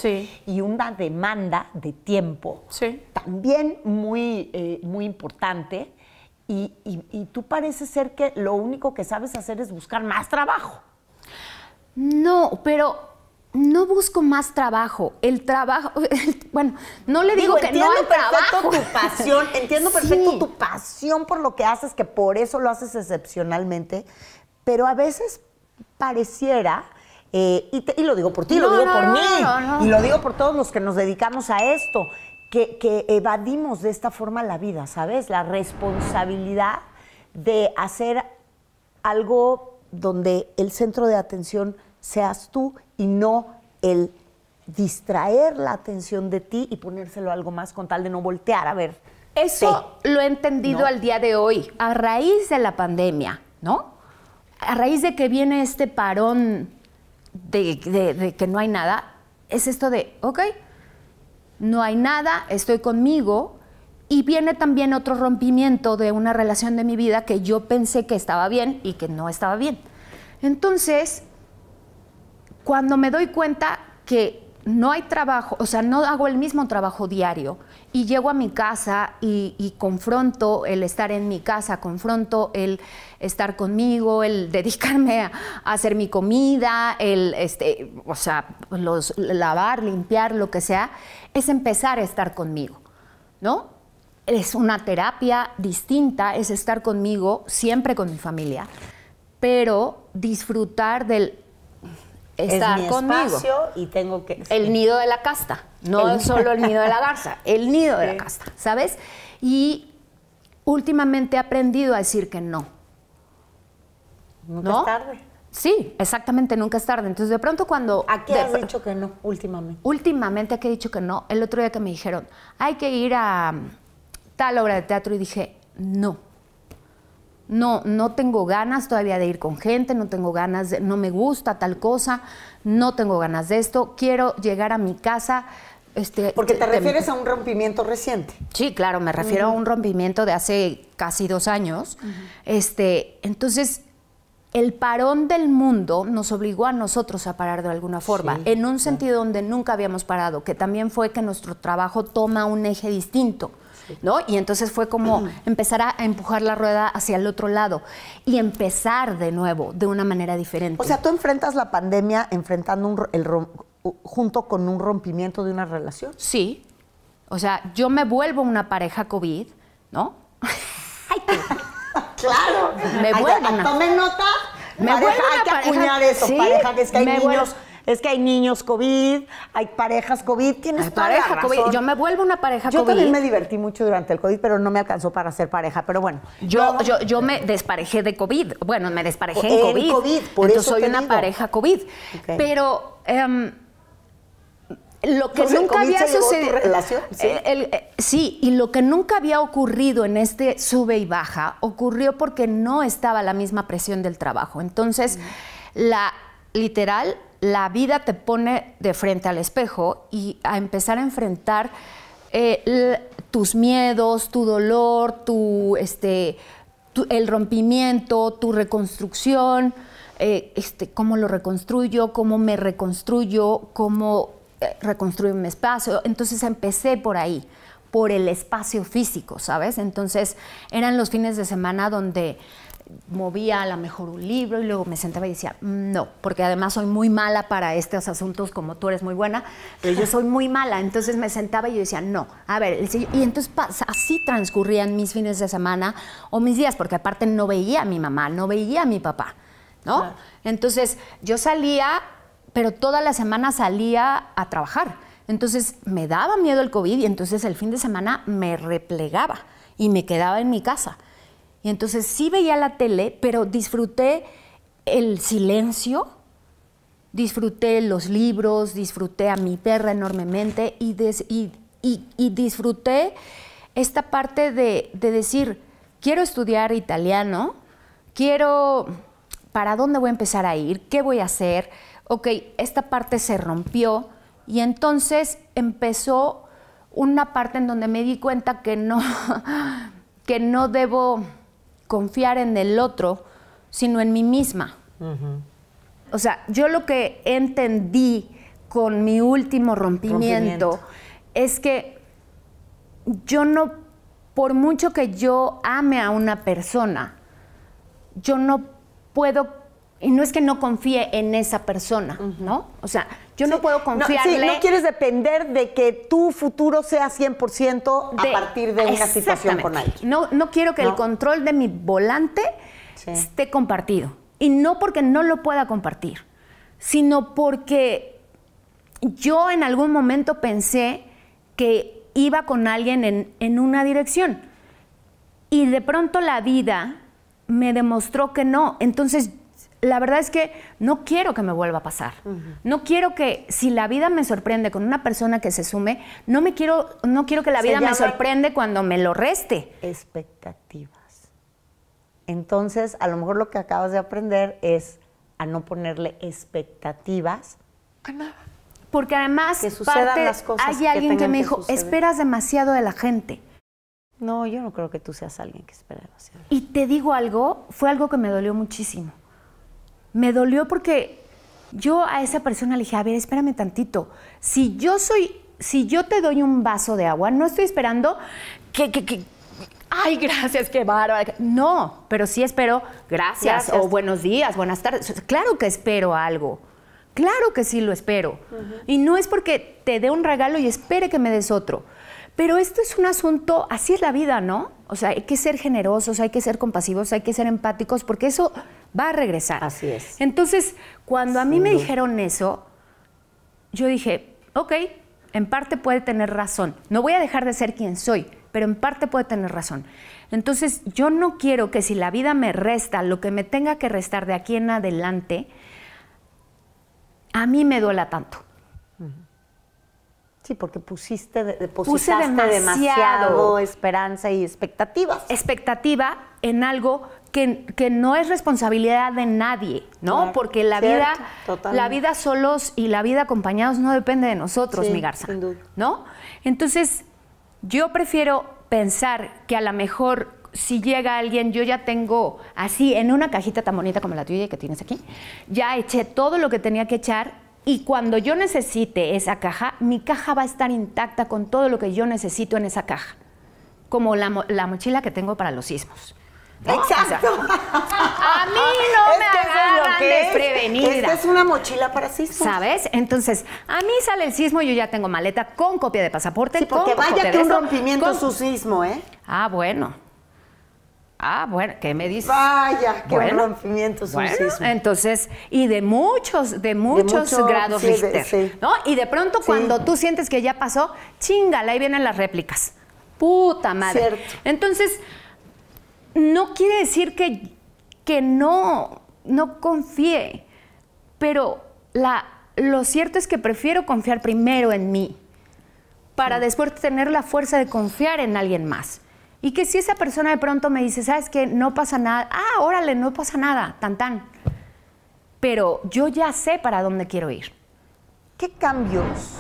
y una demanda de tiempo también muy, eh, muy importante. Y, y tú parece ser que lo único que sabes hacer es buscar más trabajo. No, pero no busco más trabajo. El trabajo, bueno, no le digo, que no al trabajo. tu Pasión, entiendo perfecto tu pasión por lo que haces, que por eso lo haces excepcionalmente, pero a veces pareciera, eh, y, lo digo por ti, lo digo por mí, y lo digo por todos los que nos dedicamos a esto, que evadimos de esta forma la vida, ¿sabes? La responsabilidad de hacer algo donde el centro de atención seas tú sino el distraer la atención de ti y ponérselo algo más con tal de no voltear a ver. Eso lo he entendido al día de hoy, a raíz de la pandemia, ¿no? A raíz de que viene este parón de, de que no hay nada, es esto de, ok, no hay nada, estoy conmigo, y viene también otro rompimiento de una relación de mi vida que yo pensé que estaba bien y que no estaba bien. Entonces, cuando me doy cuenta que no hay trabajo, o sea, no hago el mismo trabajo diario y llego a mi casa y, confronto el estar en mi casa, confronto el estar conmigo, el dedicarme a, hacer mi comida, el, este, o sea, los, lavar, limpiar, lo que sea, es empezar a estar conmigo, ¿no? Es una terapia distinta, es estar conmigo, siempre con mi familia, pero disfrutar del Estar conmigo. y tengo que... El nido de la casta, no solo el nido de la garza, el nido de la casta, ¿sabes? Y últimamente he aprendido a decir que no. Nunca es tarde. Sí, exactamente, nunca es tarde. Entonces, de pronto cuando... ¿A qué has dicho que no últimamente? Últimamente, ¿a he dicho que no? El otro día que me dijeron, hay que ir a tal obra de teatro y dije, no no, no tengo ganas todavía de ir con gente, no tengo ganas, de, no me gusta tal cosa, no tengo ganas de esto, quiero llegar a mi casa. Este, Porque te, refieres a un rompimiento reciente. Sí, claro, me refiero a un rompimiento de hace casi dos años. este, entonces, el parón del mundo nos obligó a nosotros a parar de alguna forma, en un sentido donde nunca habíamos parado, que también fue que nuestro trabajo toma un eje distinto. ¿no? Y entonces fue como mm. empezar a empujar la rueda hacia el otro lado y empezar de nuevo, de una manera diferente. O sea, tú enfrentas la pandemia enfrentando junto con un rompimiento de una relación. Sí. O sea, yo me vuelvo una pareja COVID, ¿no? claro. Me vuelvo nota. Me vuelvo hay que acuñar eso, pareja que es que hay niños es que hay niños COVID, hay parejas COVID, tienes pareja COVID. Yo me vuelvo una pareja COVID. Yo también me divertí mucho durante el COVID, pero no me alcanzó para ser pareja, pero bueno. Yo yo, me desparejé de COVID, bueno, me desparejé en, COVID. COVID por eso soy una pareja COVID. Pero... Em, lo que nunca había sucedido. Relación, ¿sí? El, eh, ¿sí? y lo que nunca había ocurrido en este sube y baja ocurrió porque no estaba la misma presión del trabajo. Entonces, la literal la vida te pone de frente al espejo y a empezar a enfrentar eh, tus miedos, tu dolor, tu, este, el rompimiento, tu reconstrucción, eh, este, cómo lo reconstruyo, cómo me reconstruyo, cómo reconstruir eh, reconstruyo mi espacio. Entonces empecé por ahí por el espacio físico, ¿sabes? Entonces eran los fines de semana donde movía a lo mejor un libro y luego me sentaba y decía, mm, no, porque además soy muy mala para estos asuntos como tú eres muy buena, pero yo soy muy mala. Entonces me sentaba y yo decía, no, a ver, y entonces así transcurrían mis fines de semana o mis días, porque aparte no veía a mi mamá, no veía a mi papá, ¿no? Entonces yo salía, pero toda la semana salía a trabajar. Entonces me daba miedo el COVID y entonces el fin de semana me replegaba y me quedaba en mi casa. Y entonces sí veía la tele, pero disfruté el silencio, disfruté los libros, disfruté a mi perra enormemente y, disfruté esta parte de, de, decir, quiero estudiar italiano, quiero, ¿para dónde voy a empezar a ir? ¿Qué voy a hacer? Ok, esta parte se rompió y entonces empezó una parte en donde me di cuenta que no, que no debo confiar en el otro, sino en mí misma. O sea, yo lo que entendí con mi último rompimiento, rompimiento, es que yo no, por mucho que yo ame a una persona, yo no puedo y no es que no confíe en esa persona, ¿no? O sea, yo no puedo confiarle. No, sí, no quieres depender de que tu futuro sea 100% a partir de una situación con alguien. No, no quiero que el control de mi volante esté compartido. Y no porque no lo pueda compartir, sino porque yo en algún momento pensé que iba con alguien en, en una dirección. Y de pronto la vida me demostró que no. Entonces la verdad es que no quiero que me vuelva a pasar. No quiero que, si la vida me sorprende con una persona que se sume, no me quiero, no quiero que la vida me sorprende cuando me lo reste. Expectativas. Entonces, a lo mejor lo que acabas de aprender es a no ponerle expectativas a nada. Porque además, parte, hay alguien que, me dijo, esperas demasiado de la gente. No, yo no creo que tú seas alguien que espera demasiado. Y te digo algo, fue algo que me dolió muchísimo me dolió porque yo a esa persona le dije, a ver, espérame tantito, si yo soy, si yo te doy un vaso de agua, no estoy esperando que, que, que ay, gracias, qué bárbaro. No, pero sí espero, gracias, o buenos días, buenas tardes. Claro que espero algo. Claro que sí lo espero. Y no es porque te dé un regalo y espere que me des otro. Pero esto es un asunto, así es la vida, ¿no? O sea, hay que ser generosos, hay que ser compasivos, hay que ser empáticos, porque eso va a regresar. Así es. Entonces, cuando a mí me dijeron eso, yo dije, ok, en parte puede tener razón. No voy a dejar de ser quien soy, pero en parte puede tener razón. Entonces, yo no quiero que si la vida me resta lo que me tenga que restar de aquí en adelante, a mí me duela tanto. Sí, porque pusiste, depositaste demasiado. demasiado esperanza y expectativas. Expectativa en algo que, no es responsabilidad de nadie, ¿no? Porque la vida, la vida solos y la vida acompañados no depende de nosotros, mi Garza. ¿No? Entonces, yo prefiero pensar que a lo mejor si llega alguien, yo ya tengo así, en una cajita tan bonita como la tuya que tienes aquí, ya eché todo lo que tenía que echar y cuando yo necesite esa caja, mi caja va a estar intacta con todo lo que yo necesito en esa caja, como la, la mochila que tengo para los sismos. Exacto. a mí no me agarran es desprevenida. Esta es una mochila para sismos. ¿Sabes? Entonces, a mí sale el sismo, yo ya tengo maleta con copia de pasaporte. Sí, porque vaya que un rompimiento su sismo, ¿eh? Ah, bueno. Ah, bueno, ¿qué me dices? Vaya, qué rompimiento es un sismo. Entonces, y de muchos, de muchos grados Richter, ¿no? Y de pronto cuando tú sientes que ya pasó, chingala, ahí vienen las réplicas. Puta madre. Cierto. Entonces, no quiere decir que, no, no confíe, pero lo cierto es que prefiero confiar primero en mí para después tener la fuerza de confiar en alguien más. Y que si esa persona de pronto me dice, ¿sabes qué? No pasa nada. Ah, órale, no pasa nada, tan tan. Pero yo ya sé para dónde quiero ir. ¿Qué cambios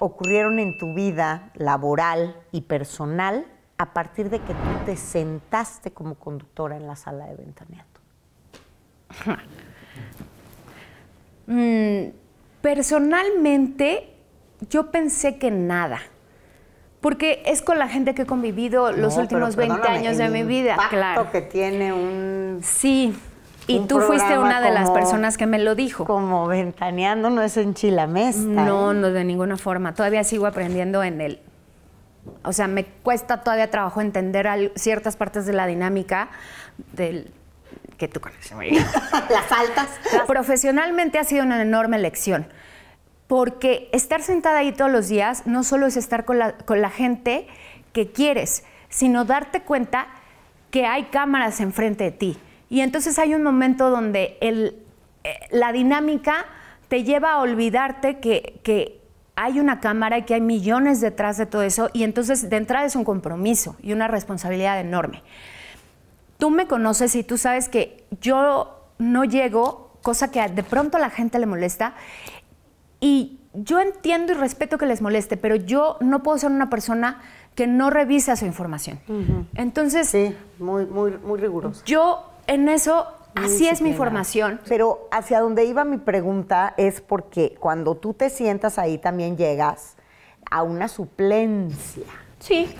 ocurrieron en tu vida laboral y personal a partir de que tú te sentaste como conductora en la sala de ventaneando. Mm, personalmente, yo pensé que nada. Porque es con la gente que he convivido los últimos 20 años de mi vida. Claro. que tiene un. Sí. Y tú fuiste una de las personas que me lo dijo. Como ventaneando no es en Chilamesta. No, ¿eh? no, de ninguna forma. Todavía sigo aprendiendo en el o sea, me cuesta todavía trabajo entender ciertas partes de la dinámica del que tú conoces. Las altas. Profesionalmente ha sido una enorme lección, porque estar sentada ahí todos los días no solo es estar con la, gente que quieres, sino darte cuenta que hay cámaras enfrente de ti. Y entonces hay un momento donde eh, la dinámica te lleva a olvidarte que hay una cámara y que hay millones detrás de todo eso y entonces de entrada es un compromiso y una responsabilidad enorme. Tú me conoces y tú sabes que yo no llego, cosa que de pronto a la gente le molesta y yo entiendo y respeto que les moleste, pero yo no puedo ser una persona que no revisa su información. Entonces... Sí, muy, muy, muy riguroso. Yo en eso Así es mi formación. Pero hacia donde iba mi pregunta es porque cuando tú te sientas ahí también llegas a una suplencia. Sí.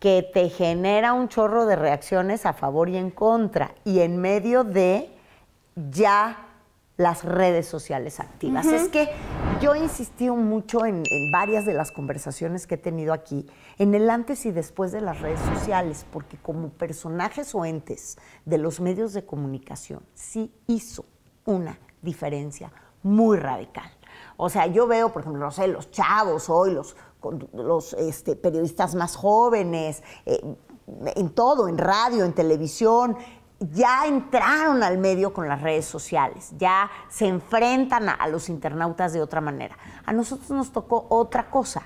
Que te genera un chorro de reacciones a favor y en contra. Y en medio de ya las redes sociales activas. Es que yo he insistido mucho en, varias de las conversaciones que he tenido aquí, en el antes y después de las redes sociales, porque como personajes o entes de los medios de comunicación, sí hizo una diferencia muy radical. O sea, yo veo, por ejemplo, no sé, los chavos hoy, los, los este, periodistas más jóvenes, eh, en todo, en radio, en televisión, ya entraron al medio con las redes sociales, ya se enfrentan a, los internautas de otra manera. A nosotros nos tocó otra cosa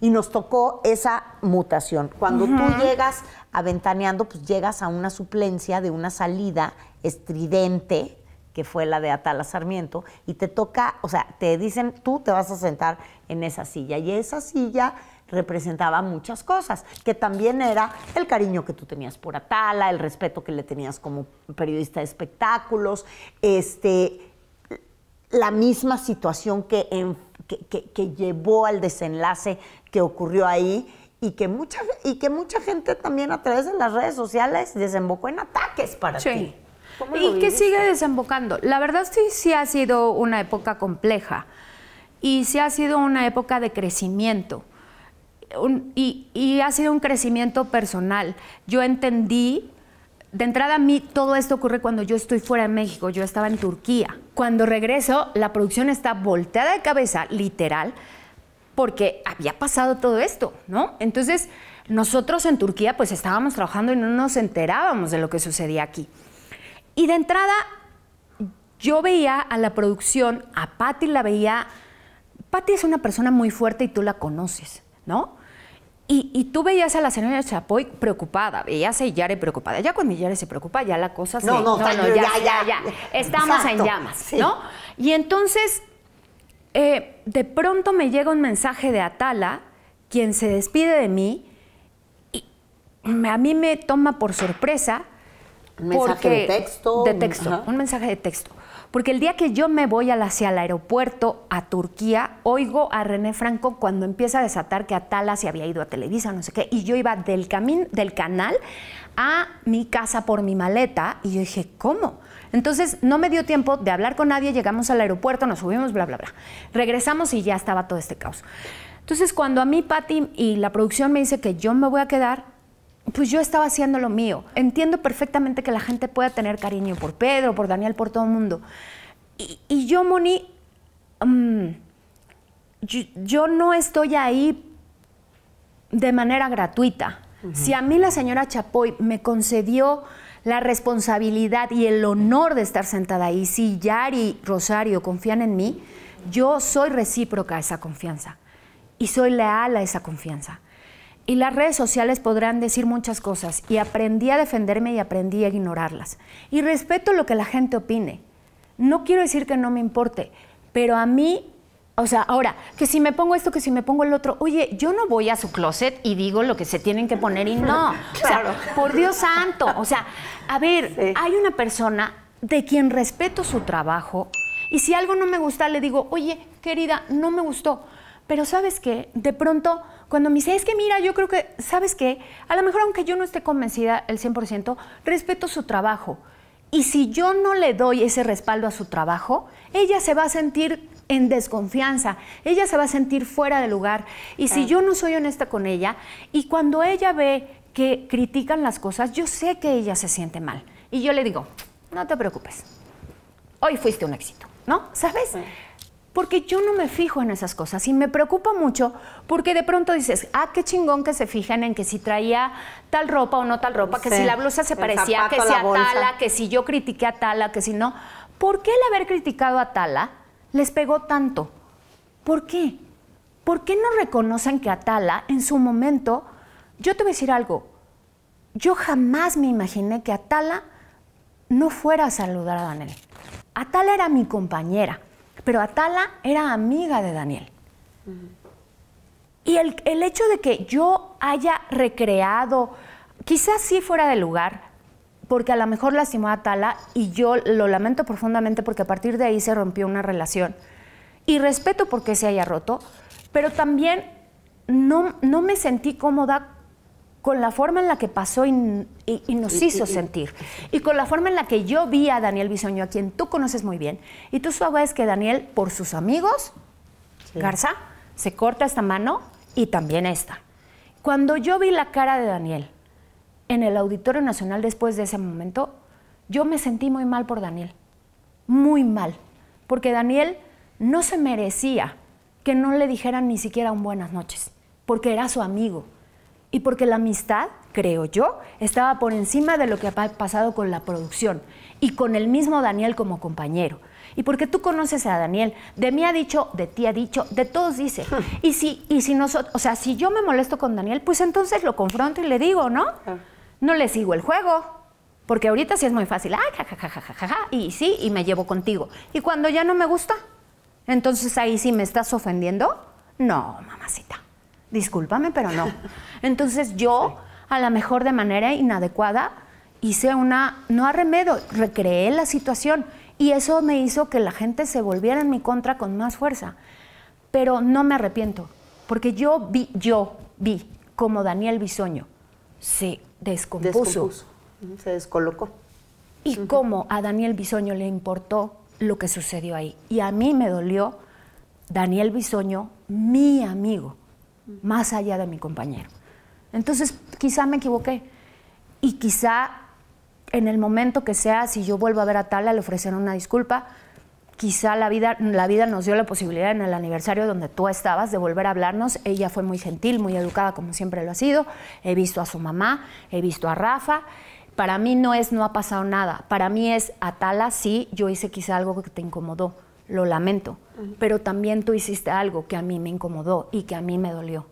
y nos tocó esa mutación. Cuando tú llegas aventaneando, pues llegas a una suplencia de una salida estridente que fue la de Atala Sarmiento, y te toca, o sea, te dicen, tú te vas a sentar en esa silla, y esa silla representaba muchas cosas, que también era el cariño que tú tenías por Atala, el respeto que le tenías como periodista de espectáculos, este, la misma situación que, que, llevó al desenlace que ocurrió ahí y que, mucha, y que mucha gente también a través de las redes sociales desembocó en ataques para ti. Y qué sigue desembocando. La verdad sí, sí ha sido una época compleja y sí ha sido una época de crecimiento y, y, ha sido un crecimiento personal. Yo entendí, de entrada a mí todo esto ocurre cuando yo estoy fuera de México, yo estaba en Turquía. Cuando regreso, la producción está volteada de cabeza, literal, porque había pasado todo esto, ¿no? Entonces, nosotros en Turquía pues estábamos trabajando y no nos enterábamos de lo que sucedía aquí. Y de entrada, yo veía a la producción, a Patti la veía... Patti es una persona muy fuerte y tú la conoces, ¿no? Y, tú veías a la señora Chapoy preocupada, veías a Yare preocupada. Ya cuando Yare se preocupa, ya la cosa se... No, no, no, ya, ya, ya. ya. Estamos en llamas, ¿no? Y entonces, eh, de pronto me llega un mensaje de Atala, quien se despide de mí, y a mí me toma por sorpresa. ¿Un mensaje de texto? un mensaje de texto. Porque el día que yo me voy hacia el aeropuerto a Turquía, oigo a René Franco cuando empieza a desatar que Atala se había ido a Televisa, no sé qué, y yo iba del, del canal a mi casa por mi maleta y yo dije, ¿cómo? Entonces no me dio tiempo de hablar con nadie, llegamos al aeropuerto, nos subimos, bla, bla, bla. Regresamos y ya estaba todo este caos. Entonces cuando a mí Patti y la producción me dice que yo me voy a quedar, pues yo estaba haciendo lo mío. Entiendo perfectamente que la gente pueda tener cariño por Pedro, por Daniel, por todo el mundo. Y, yo, Moni, mm, yo, no estoy ahí de manera gratuita. Si a mí la señora Chapoy me concedió la responsabilidad y el honor de estar sentada ahí, si Yari, Rosario confían en mí, yo soy recíproca a esa confianza y soy leal a esa confianza. Y las redes sociales podrán decir muchas cosas y aprendí a defenderme y aprendí a ignorarlas. Y respeto lo que la gente opine. No quiero decir que no me importe, pero a mí o sea, ahora, que si me pongo esto, que si me pongo el otro, oye, yo no voy a su closet y digo lo que se tienen que poner y no. Claro. por Dios santo. O sea, a ver, hay una persona de quien respeto su trabajo y si algo no me gusta, le digo, oye, querida, no me gustó. Pero ¿sabes qué? De pronto cuando me dice, es que mira, yo creo que, ¿sabes qué? A lo mejor aunque yo no esté convencida el 100%, respeto su trabajo. Y si yo no le doy ese respaldo a su trabajo, ella se va a sentir en desconfianza, ella se va a sentir fuera de lugar. Y si yo no soy honesta con ella, y cuando ella ve que critican las cosas, yo sé que ella se siente mal. Y yo le digo, no te preocupes, hoy fuiste un éxito, ¿no? ¿Sabes? Porque yo no me fijo en esas cosas y me preocupa mucho porque de pronto dices, ah, qué chingón que se fijan en que si traía tal ropa o no tal ropa, que si la blusa se parecía, que si a Tala, que si yo critiqué a Tala, que si no. ¿Por qué el haber criticado a Tala les pegó tanto? ¿Por qué? ¿Por qué no reconocen que Atala en su momento, yo te voy a decir algo, yo jamás me imaginé que Atala no fuera a saludar a Daniel. Atala era mi compañera pero Atala era amiga de Daniel. Y el, hecho de que yo haya recreado, quizás sí fuera de lugar, porque a lo mejor lastimó a Atala y yo lo lamento profundamente porque a partir de ahí se rompió una relación. Y respeto porque se haya roto, pero también no, no me sentí cómoda con la forma en la que pasó y, nos hizo sentir, y con la forma en la que yo vi a Daniel Bisoño, a quien tú conoces muy bien, y tú sabes que Daniel, por sus amigos, Garza, se corta esta mano y también esta. Cuando yo vi la cara de Daniel en el Auditorio Nacional después de ese momento, yo me sentí muy mal por Daniel, muy mal, porque Daniel no se merecía que no le dijeran ni siquiera un buenas noches, porque era su amigo y porque la amistad, creo yo, estaba por encima de lo que ha pasado con la producción y con el mismo Daniel como compañero. Y porque tú conoces a Daniel, de mí ha dicho, de ti ha dicho, de todos dice. Ah. Y si, y si nosotros, o sea, si yo me molesto con Daniel, pues entonces lo confronto y le digo, ¿no? Ah. No le sigo el juego. Porque ahorita sí es muy fácil, ah, ja ja, ja, ja, ja, ja, y sí, y me llevo contigo. Y cuando ya no me gusta, entonces ahí sí me estás ofendiendo. No, mamacita discúlpame, pero no. Entonces yo, a lo mejor de manera inadecuada, hice una, no arremedo, recreé la situación y eso me hizo que la gente se volviera en mi contra con más fuerza. Pero no me arrepiento, porque yo vi, yo vi como Daniel Bisoño se descompuso. Se descolocó. Y cómo a Daniel Bisoño le importó lo que sucedió ahí. Y a mí me dolió Daniel Bisoño, mi amigo más allá de mi compañero. Entonces, quizá me equivoqué. Y quizá en el momento que sea, si yo vuelvo a ver a Tala, le ofreceré una disculpa. Quizá la vida, la vida nos dio la posibilidad en el aniversario donde tú estabas de volver a hablarnos. Ella fue muy gentil, muy educada, como siempre lo ha sido. He visto a su mamá, he visto a Rafa. Para mí no es no ha pasado nada. Para mí es, a Tala, sí, yo hice quizá algo que te incomodó. Lo lamento pero también tú hiciste algo que a mí me incomodó y que a mí me dolió.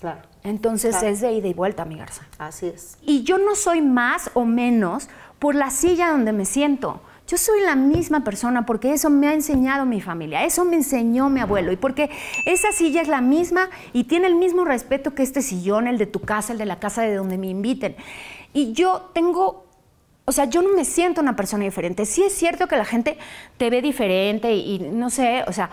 Claro. Entonces es de ida y vuelta, mi Garza. Así es. Y yo no soy más o menos por la silla donde me siento. Yo soy la misma persona porque eso me ha enseñado mi familia, eso me enseñó mi abuelo y porque esa silla es la misma y tiene el mismo respeto que este sillón, el de tu casa, el de la casa de donde me inviten. Y yo tengo o sea, yo no me siento una persona diferente. Sí es cierto que la gente te ve diferente y, no sé, o sea,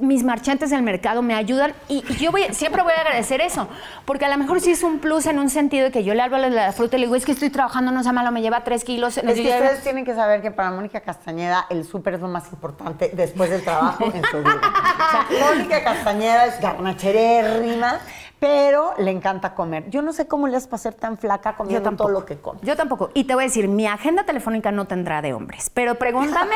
mis marchantes del mercado me ayudan y, yo voy, siempre voy a agradecer eso, porque a lo mejor sí es un plus en un sentido de que yo le hablo a la fruta y le digo, es que estoy trabajando, no sea malo, me lleva tres kilos. ustedes tienen que saber que para Mónica Castañeda el súper es lo más importante después del trabajo en su vida. O sea, Mónica Castañeda es garnacherérrima pero le encanta comer. Yo no sé cómo le haces para ser tan flaca comiendo todo lo que come. Yo tampoco. Y te voy a decir, mi agenda telefónica no tendrá de hombres, pero pregúntame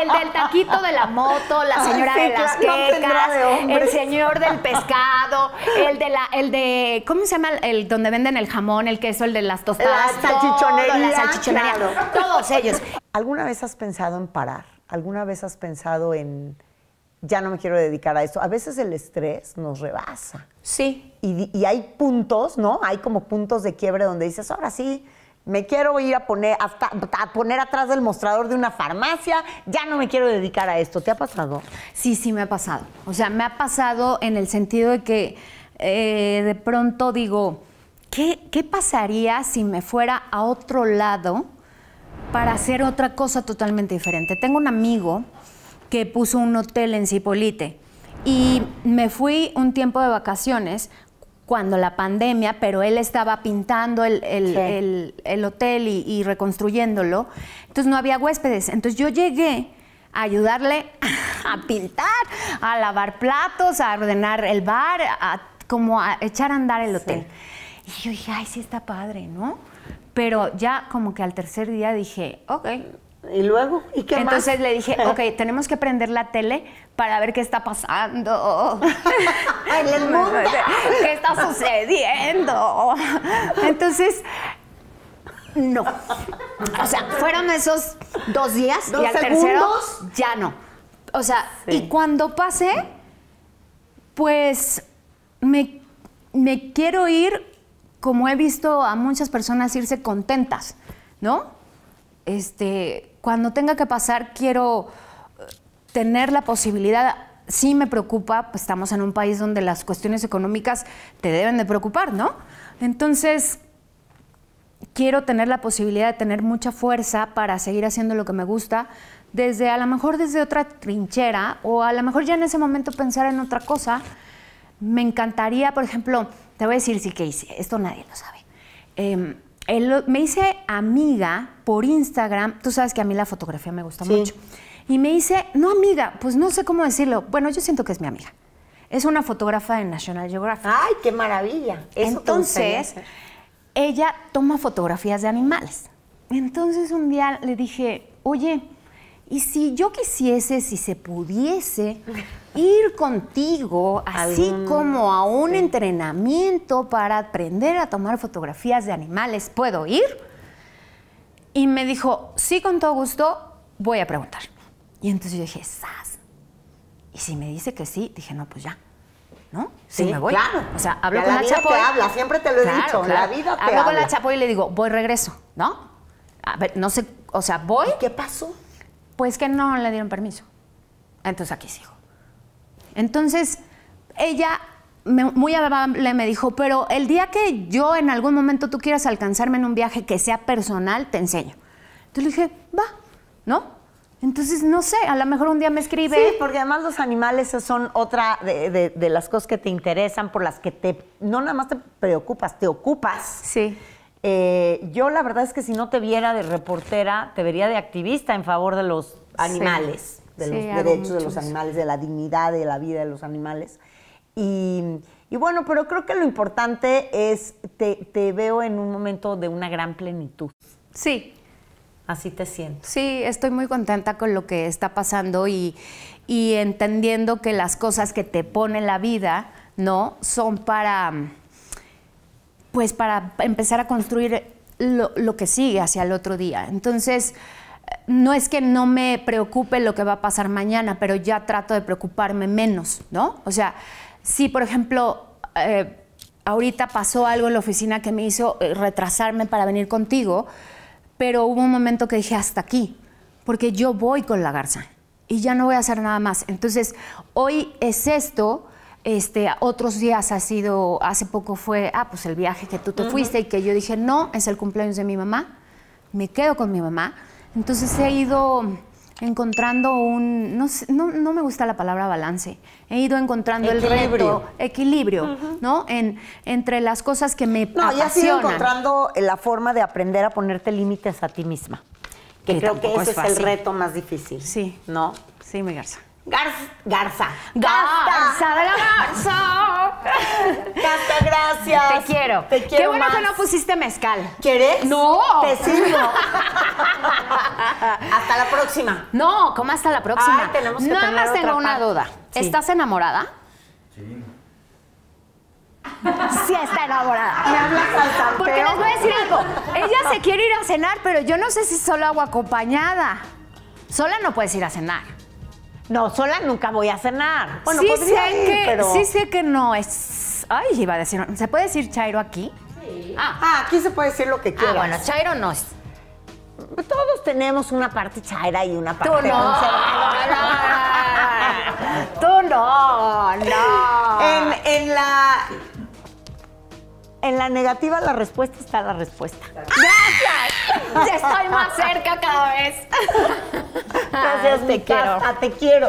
el del taquito de la moto, la señora de las quecas, el señor del pescado, el de la, el de, ¿cómo se llama? El donde venden el jamón, el queso, el de las tostadas. La salchichonería. la salchichonería. Todos ellos. ¿Alguna vez has pensado en parar? ¿Alguna vez has pensado en ya no me quiero dedicar a esto. A veces el estrés nos rebasa. Sí. Y, hay puntos, ¿no? Hay como puntos de quiebre donde dices, ahora sí, me quiero ir a poner, hasta, a poner atrás del mostrador de una farmacia, ya no me quiero dedicar a esto. ¿Te ha pasado? Sí, sí, me ha pasado. O sea, me ha pasado en el sentido de que eh, de pronto digo, ¿qué pasaría si me fuera a otro lado? para hacer otra cosa totalmente diferente. Tengo un amigo que puso un hotel en Cipolite. Y me fui un tiempo de vacaciones cuando la pandemia, pero él estaba pintando el, hotel y, reconstruyéndolo. Entonces no había huéspedes. Entonces yo llegué a ayudarle a pintar, a lavar platos, a ordenar el bar, a como a echar a andar el hotel. Y yo dije, ay, sí está padre, ¿no? Pero ya como que al tercer día dije, ok, ¿Y luego? ¿Y qué Entonces le dije, ok, tenemos que prender la tele para ver qué está pasando. ¿En el mundo? ¿Qué está sucediendo? Entonces, no. O sea, fueron esos dos días ¿Dos y al ya no. O sea, y cuando pasé, pues me, me quiero ir como he visto a muchas personas irse contentas, ¿no? este, cuando tenga que pasar, quiero eh, tener la posibilidad sí me preocupa, pues estamos en un país donde las cuestiones económicas te deben de preocupar, ¿no? Entonces, quiero tener la posibilidad de tener mucha fuerza para seguir haciendo lo que me gusta, desde a lo mejor desde otra trinchera o a lo mejor ya en ese momento pensar en otra cosa. Me encantaría, por ejemplo, te voy a decir, si que hice, esto nadie lo sabe. Em, me hice amiga por Instagram. Tú sabes que a mí la fotografía me gusta mucho. Y me dice no amiga, pues no sé cómo decirlo. Bueno, yo siento que es mi amiga. Es una fotógrafa de National Geographic. ¡Ay, qué maravilla! Entonces, ella toma fotografías de animales. Entonces un día le dije, oye, y si yo quisiese, si se pudiese, ir contigo, así como a un entrenamiento para aprender a tomar fotografías de animales, ¿puedo ir? Y me dijo, sí, con todo gusto, voy a preguntar. Y entonces yo dije, ¡sas! Y si me dice que sí, dije, no, pues ya. ¿No? Sí, me voy. Claro. O sea, hablo con la, chapo. Te habla, siempre te lo he dicho. La vida te hablo con la Chapoy y le digo, voy, regreso, ¿no? A ver, no sé, o sea, voy. ¿Y qué pasó? Pues que no le dieron permiso. Entonces aquí sigo. Entonces ella muy amable me dijo, pero el día que yo en algún momento tú quieras alcanzarme en un viaje que sea personal, te enseño. Entonces le dije, va, ¿no? Entonces, no sé, a lo mejor un día me escribe. Sí, porque además los animales son otra de, de las cosas que te interesan, por las que te, no nada más te preocupas, te ocupas. Sí eh, yo la verdad es que si no te viera de reportera, te vería de activista en favor de los animales, de los derechos de los animales, de la dignidad de la vida de los animales. Y, bueno, pero creo que lo importante es, te, te veo en un momento de una gran plenitud. Sí, Así te siento. Sí, estoy muy contenta con lo que está pasando y, y, entendiendo que las cosas que te pone la vida, ¿no? Son para, pues para empezar a construir lo, que sigue hacia el otro día. Entonces, no es que no me preocupe lo que va a pasar mañana, pero ya trato de preocuparme menos, ¿no? O sea, si por ejemplo, eh, ahorita pasó algo en la oficina que me hizo eh, retrasarme para venir contigo, pero hubo un momento que dije hasta aquí, porque yo voy con la garza y ya no voy a hacer nada más. Entonces, hoy es esto, este, otros días ha sido, hace poco fue, ah, pues el viaje que tú te fuiste y que yo dije, no, es el cumpleaños de mi mamá, me quedo con mi mamá. Entonces he ido encontrando un, no, no, no, me gusta la palabra balance, he ido encontrando el reto, equilibrio, ¿no? En, entre las cosas que me apasionan. No, ya has encontrando la forma de aprender a ponerte límites a ti misma, que, creo que ese es, es, el reto más difícil. Sí. ¿No? Sí, mi garza. Garza. Garza. Garza de la Garza. Garza, gracias. Te quiero. Te quiero. Qué bueno que no pusiste mezcal. ¿Quieres? No. Te sigo. hasta la próxima. No, ¿cómo hasta la próxima? ah tenemos que Nada más tengo una duda. ¿Estás enamorada? Sí. Sí está enamorada. Me hablas Porque les voy a decir algo. Ella se quiere ir a cenar, pero yo no sé si solo hago acompañada. Sola no puedes ir a cenar. No, sola nunca voy a cenar. Bueno, sí sé que, Sí que no es... Ay, iba a decir... ¿Se puede decir Chairo aquí? Sí. Ah, ah aquí se puede decir lo que ah, quieras. Ah, bueno, Chairo no es... Todos tenemos una parte chaira y una parte... Tú no, no, Tú no, no. en la en la negativa la respuesta está la respuesta. ¡Gracias! Ya estoy más cerca cada vez. Gracias, te quiero. Ah, te quiero.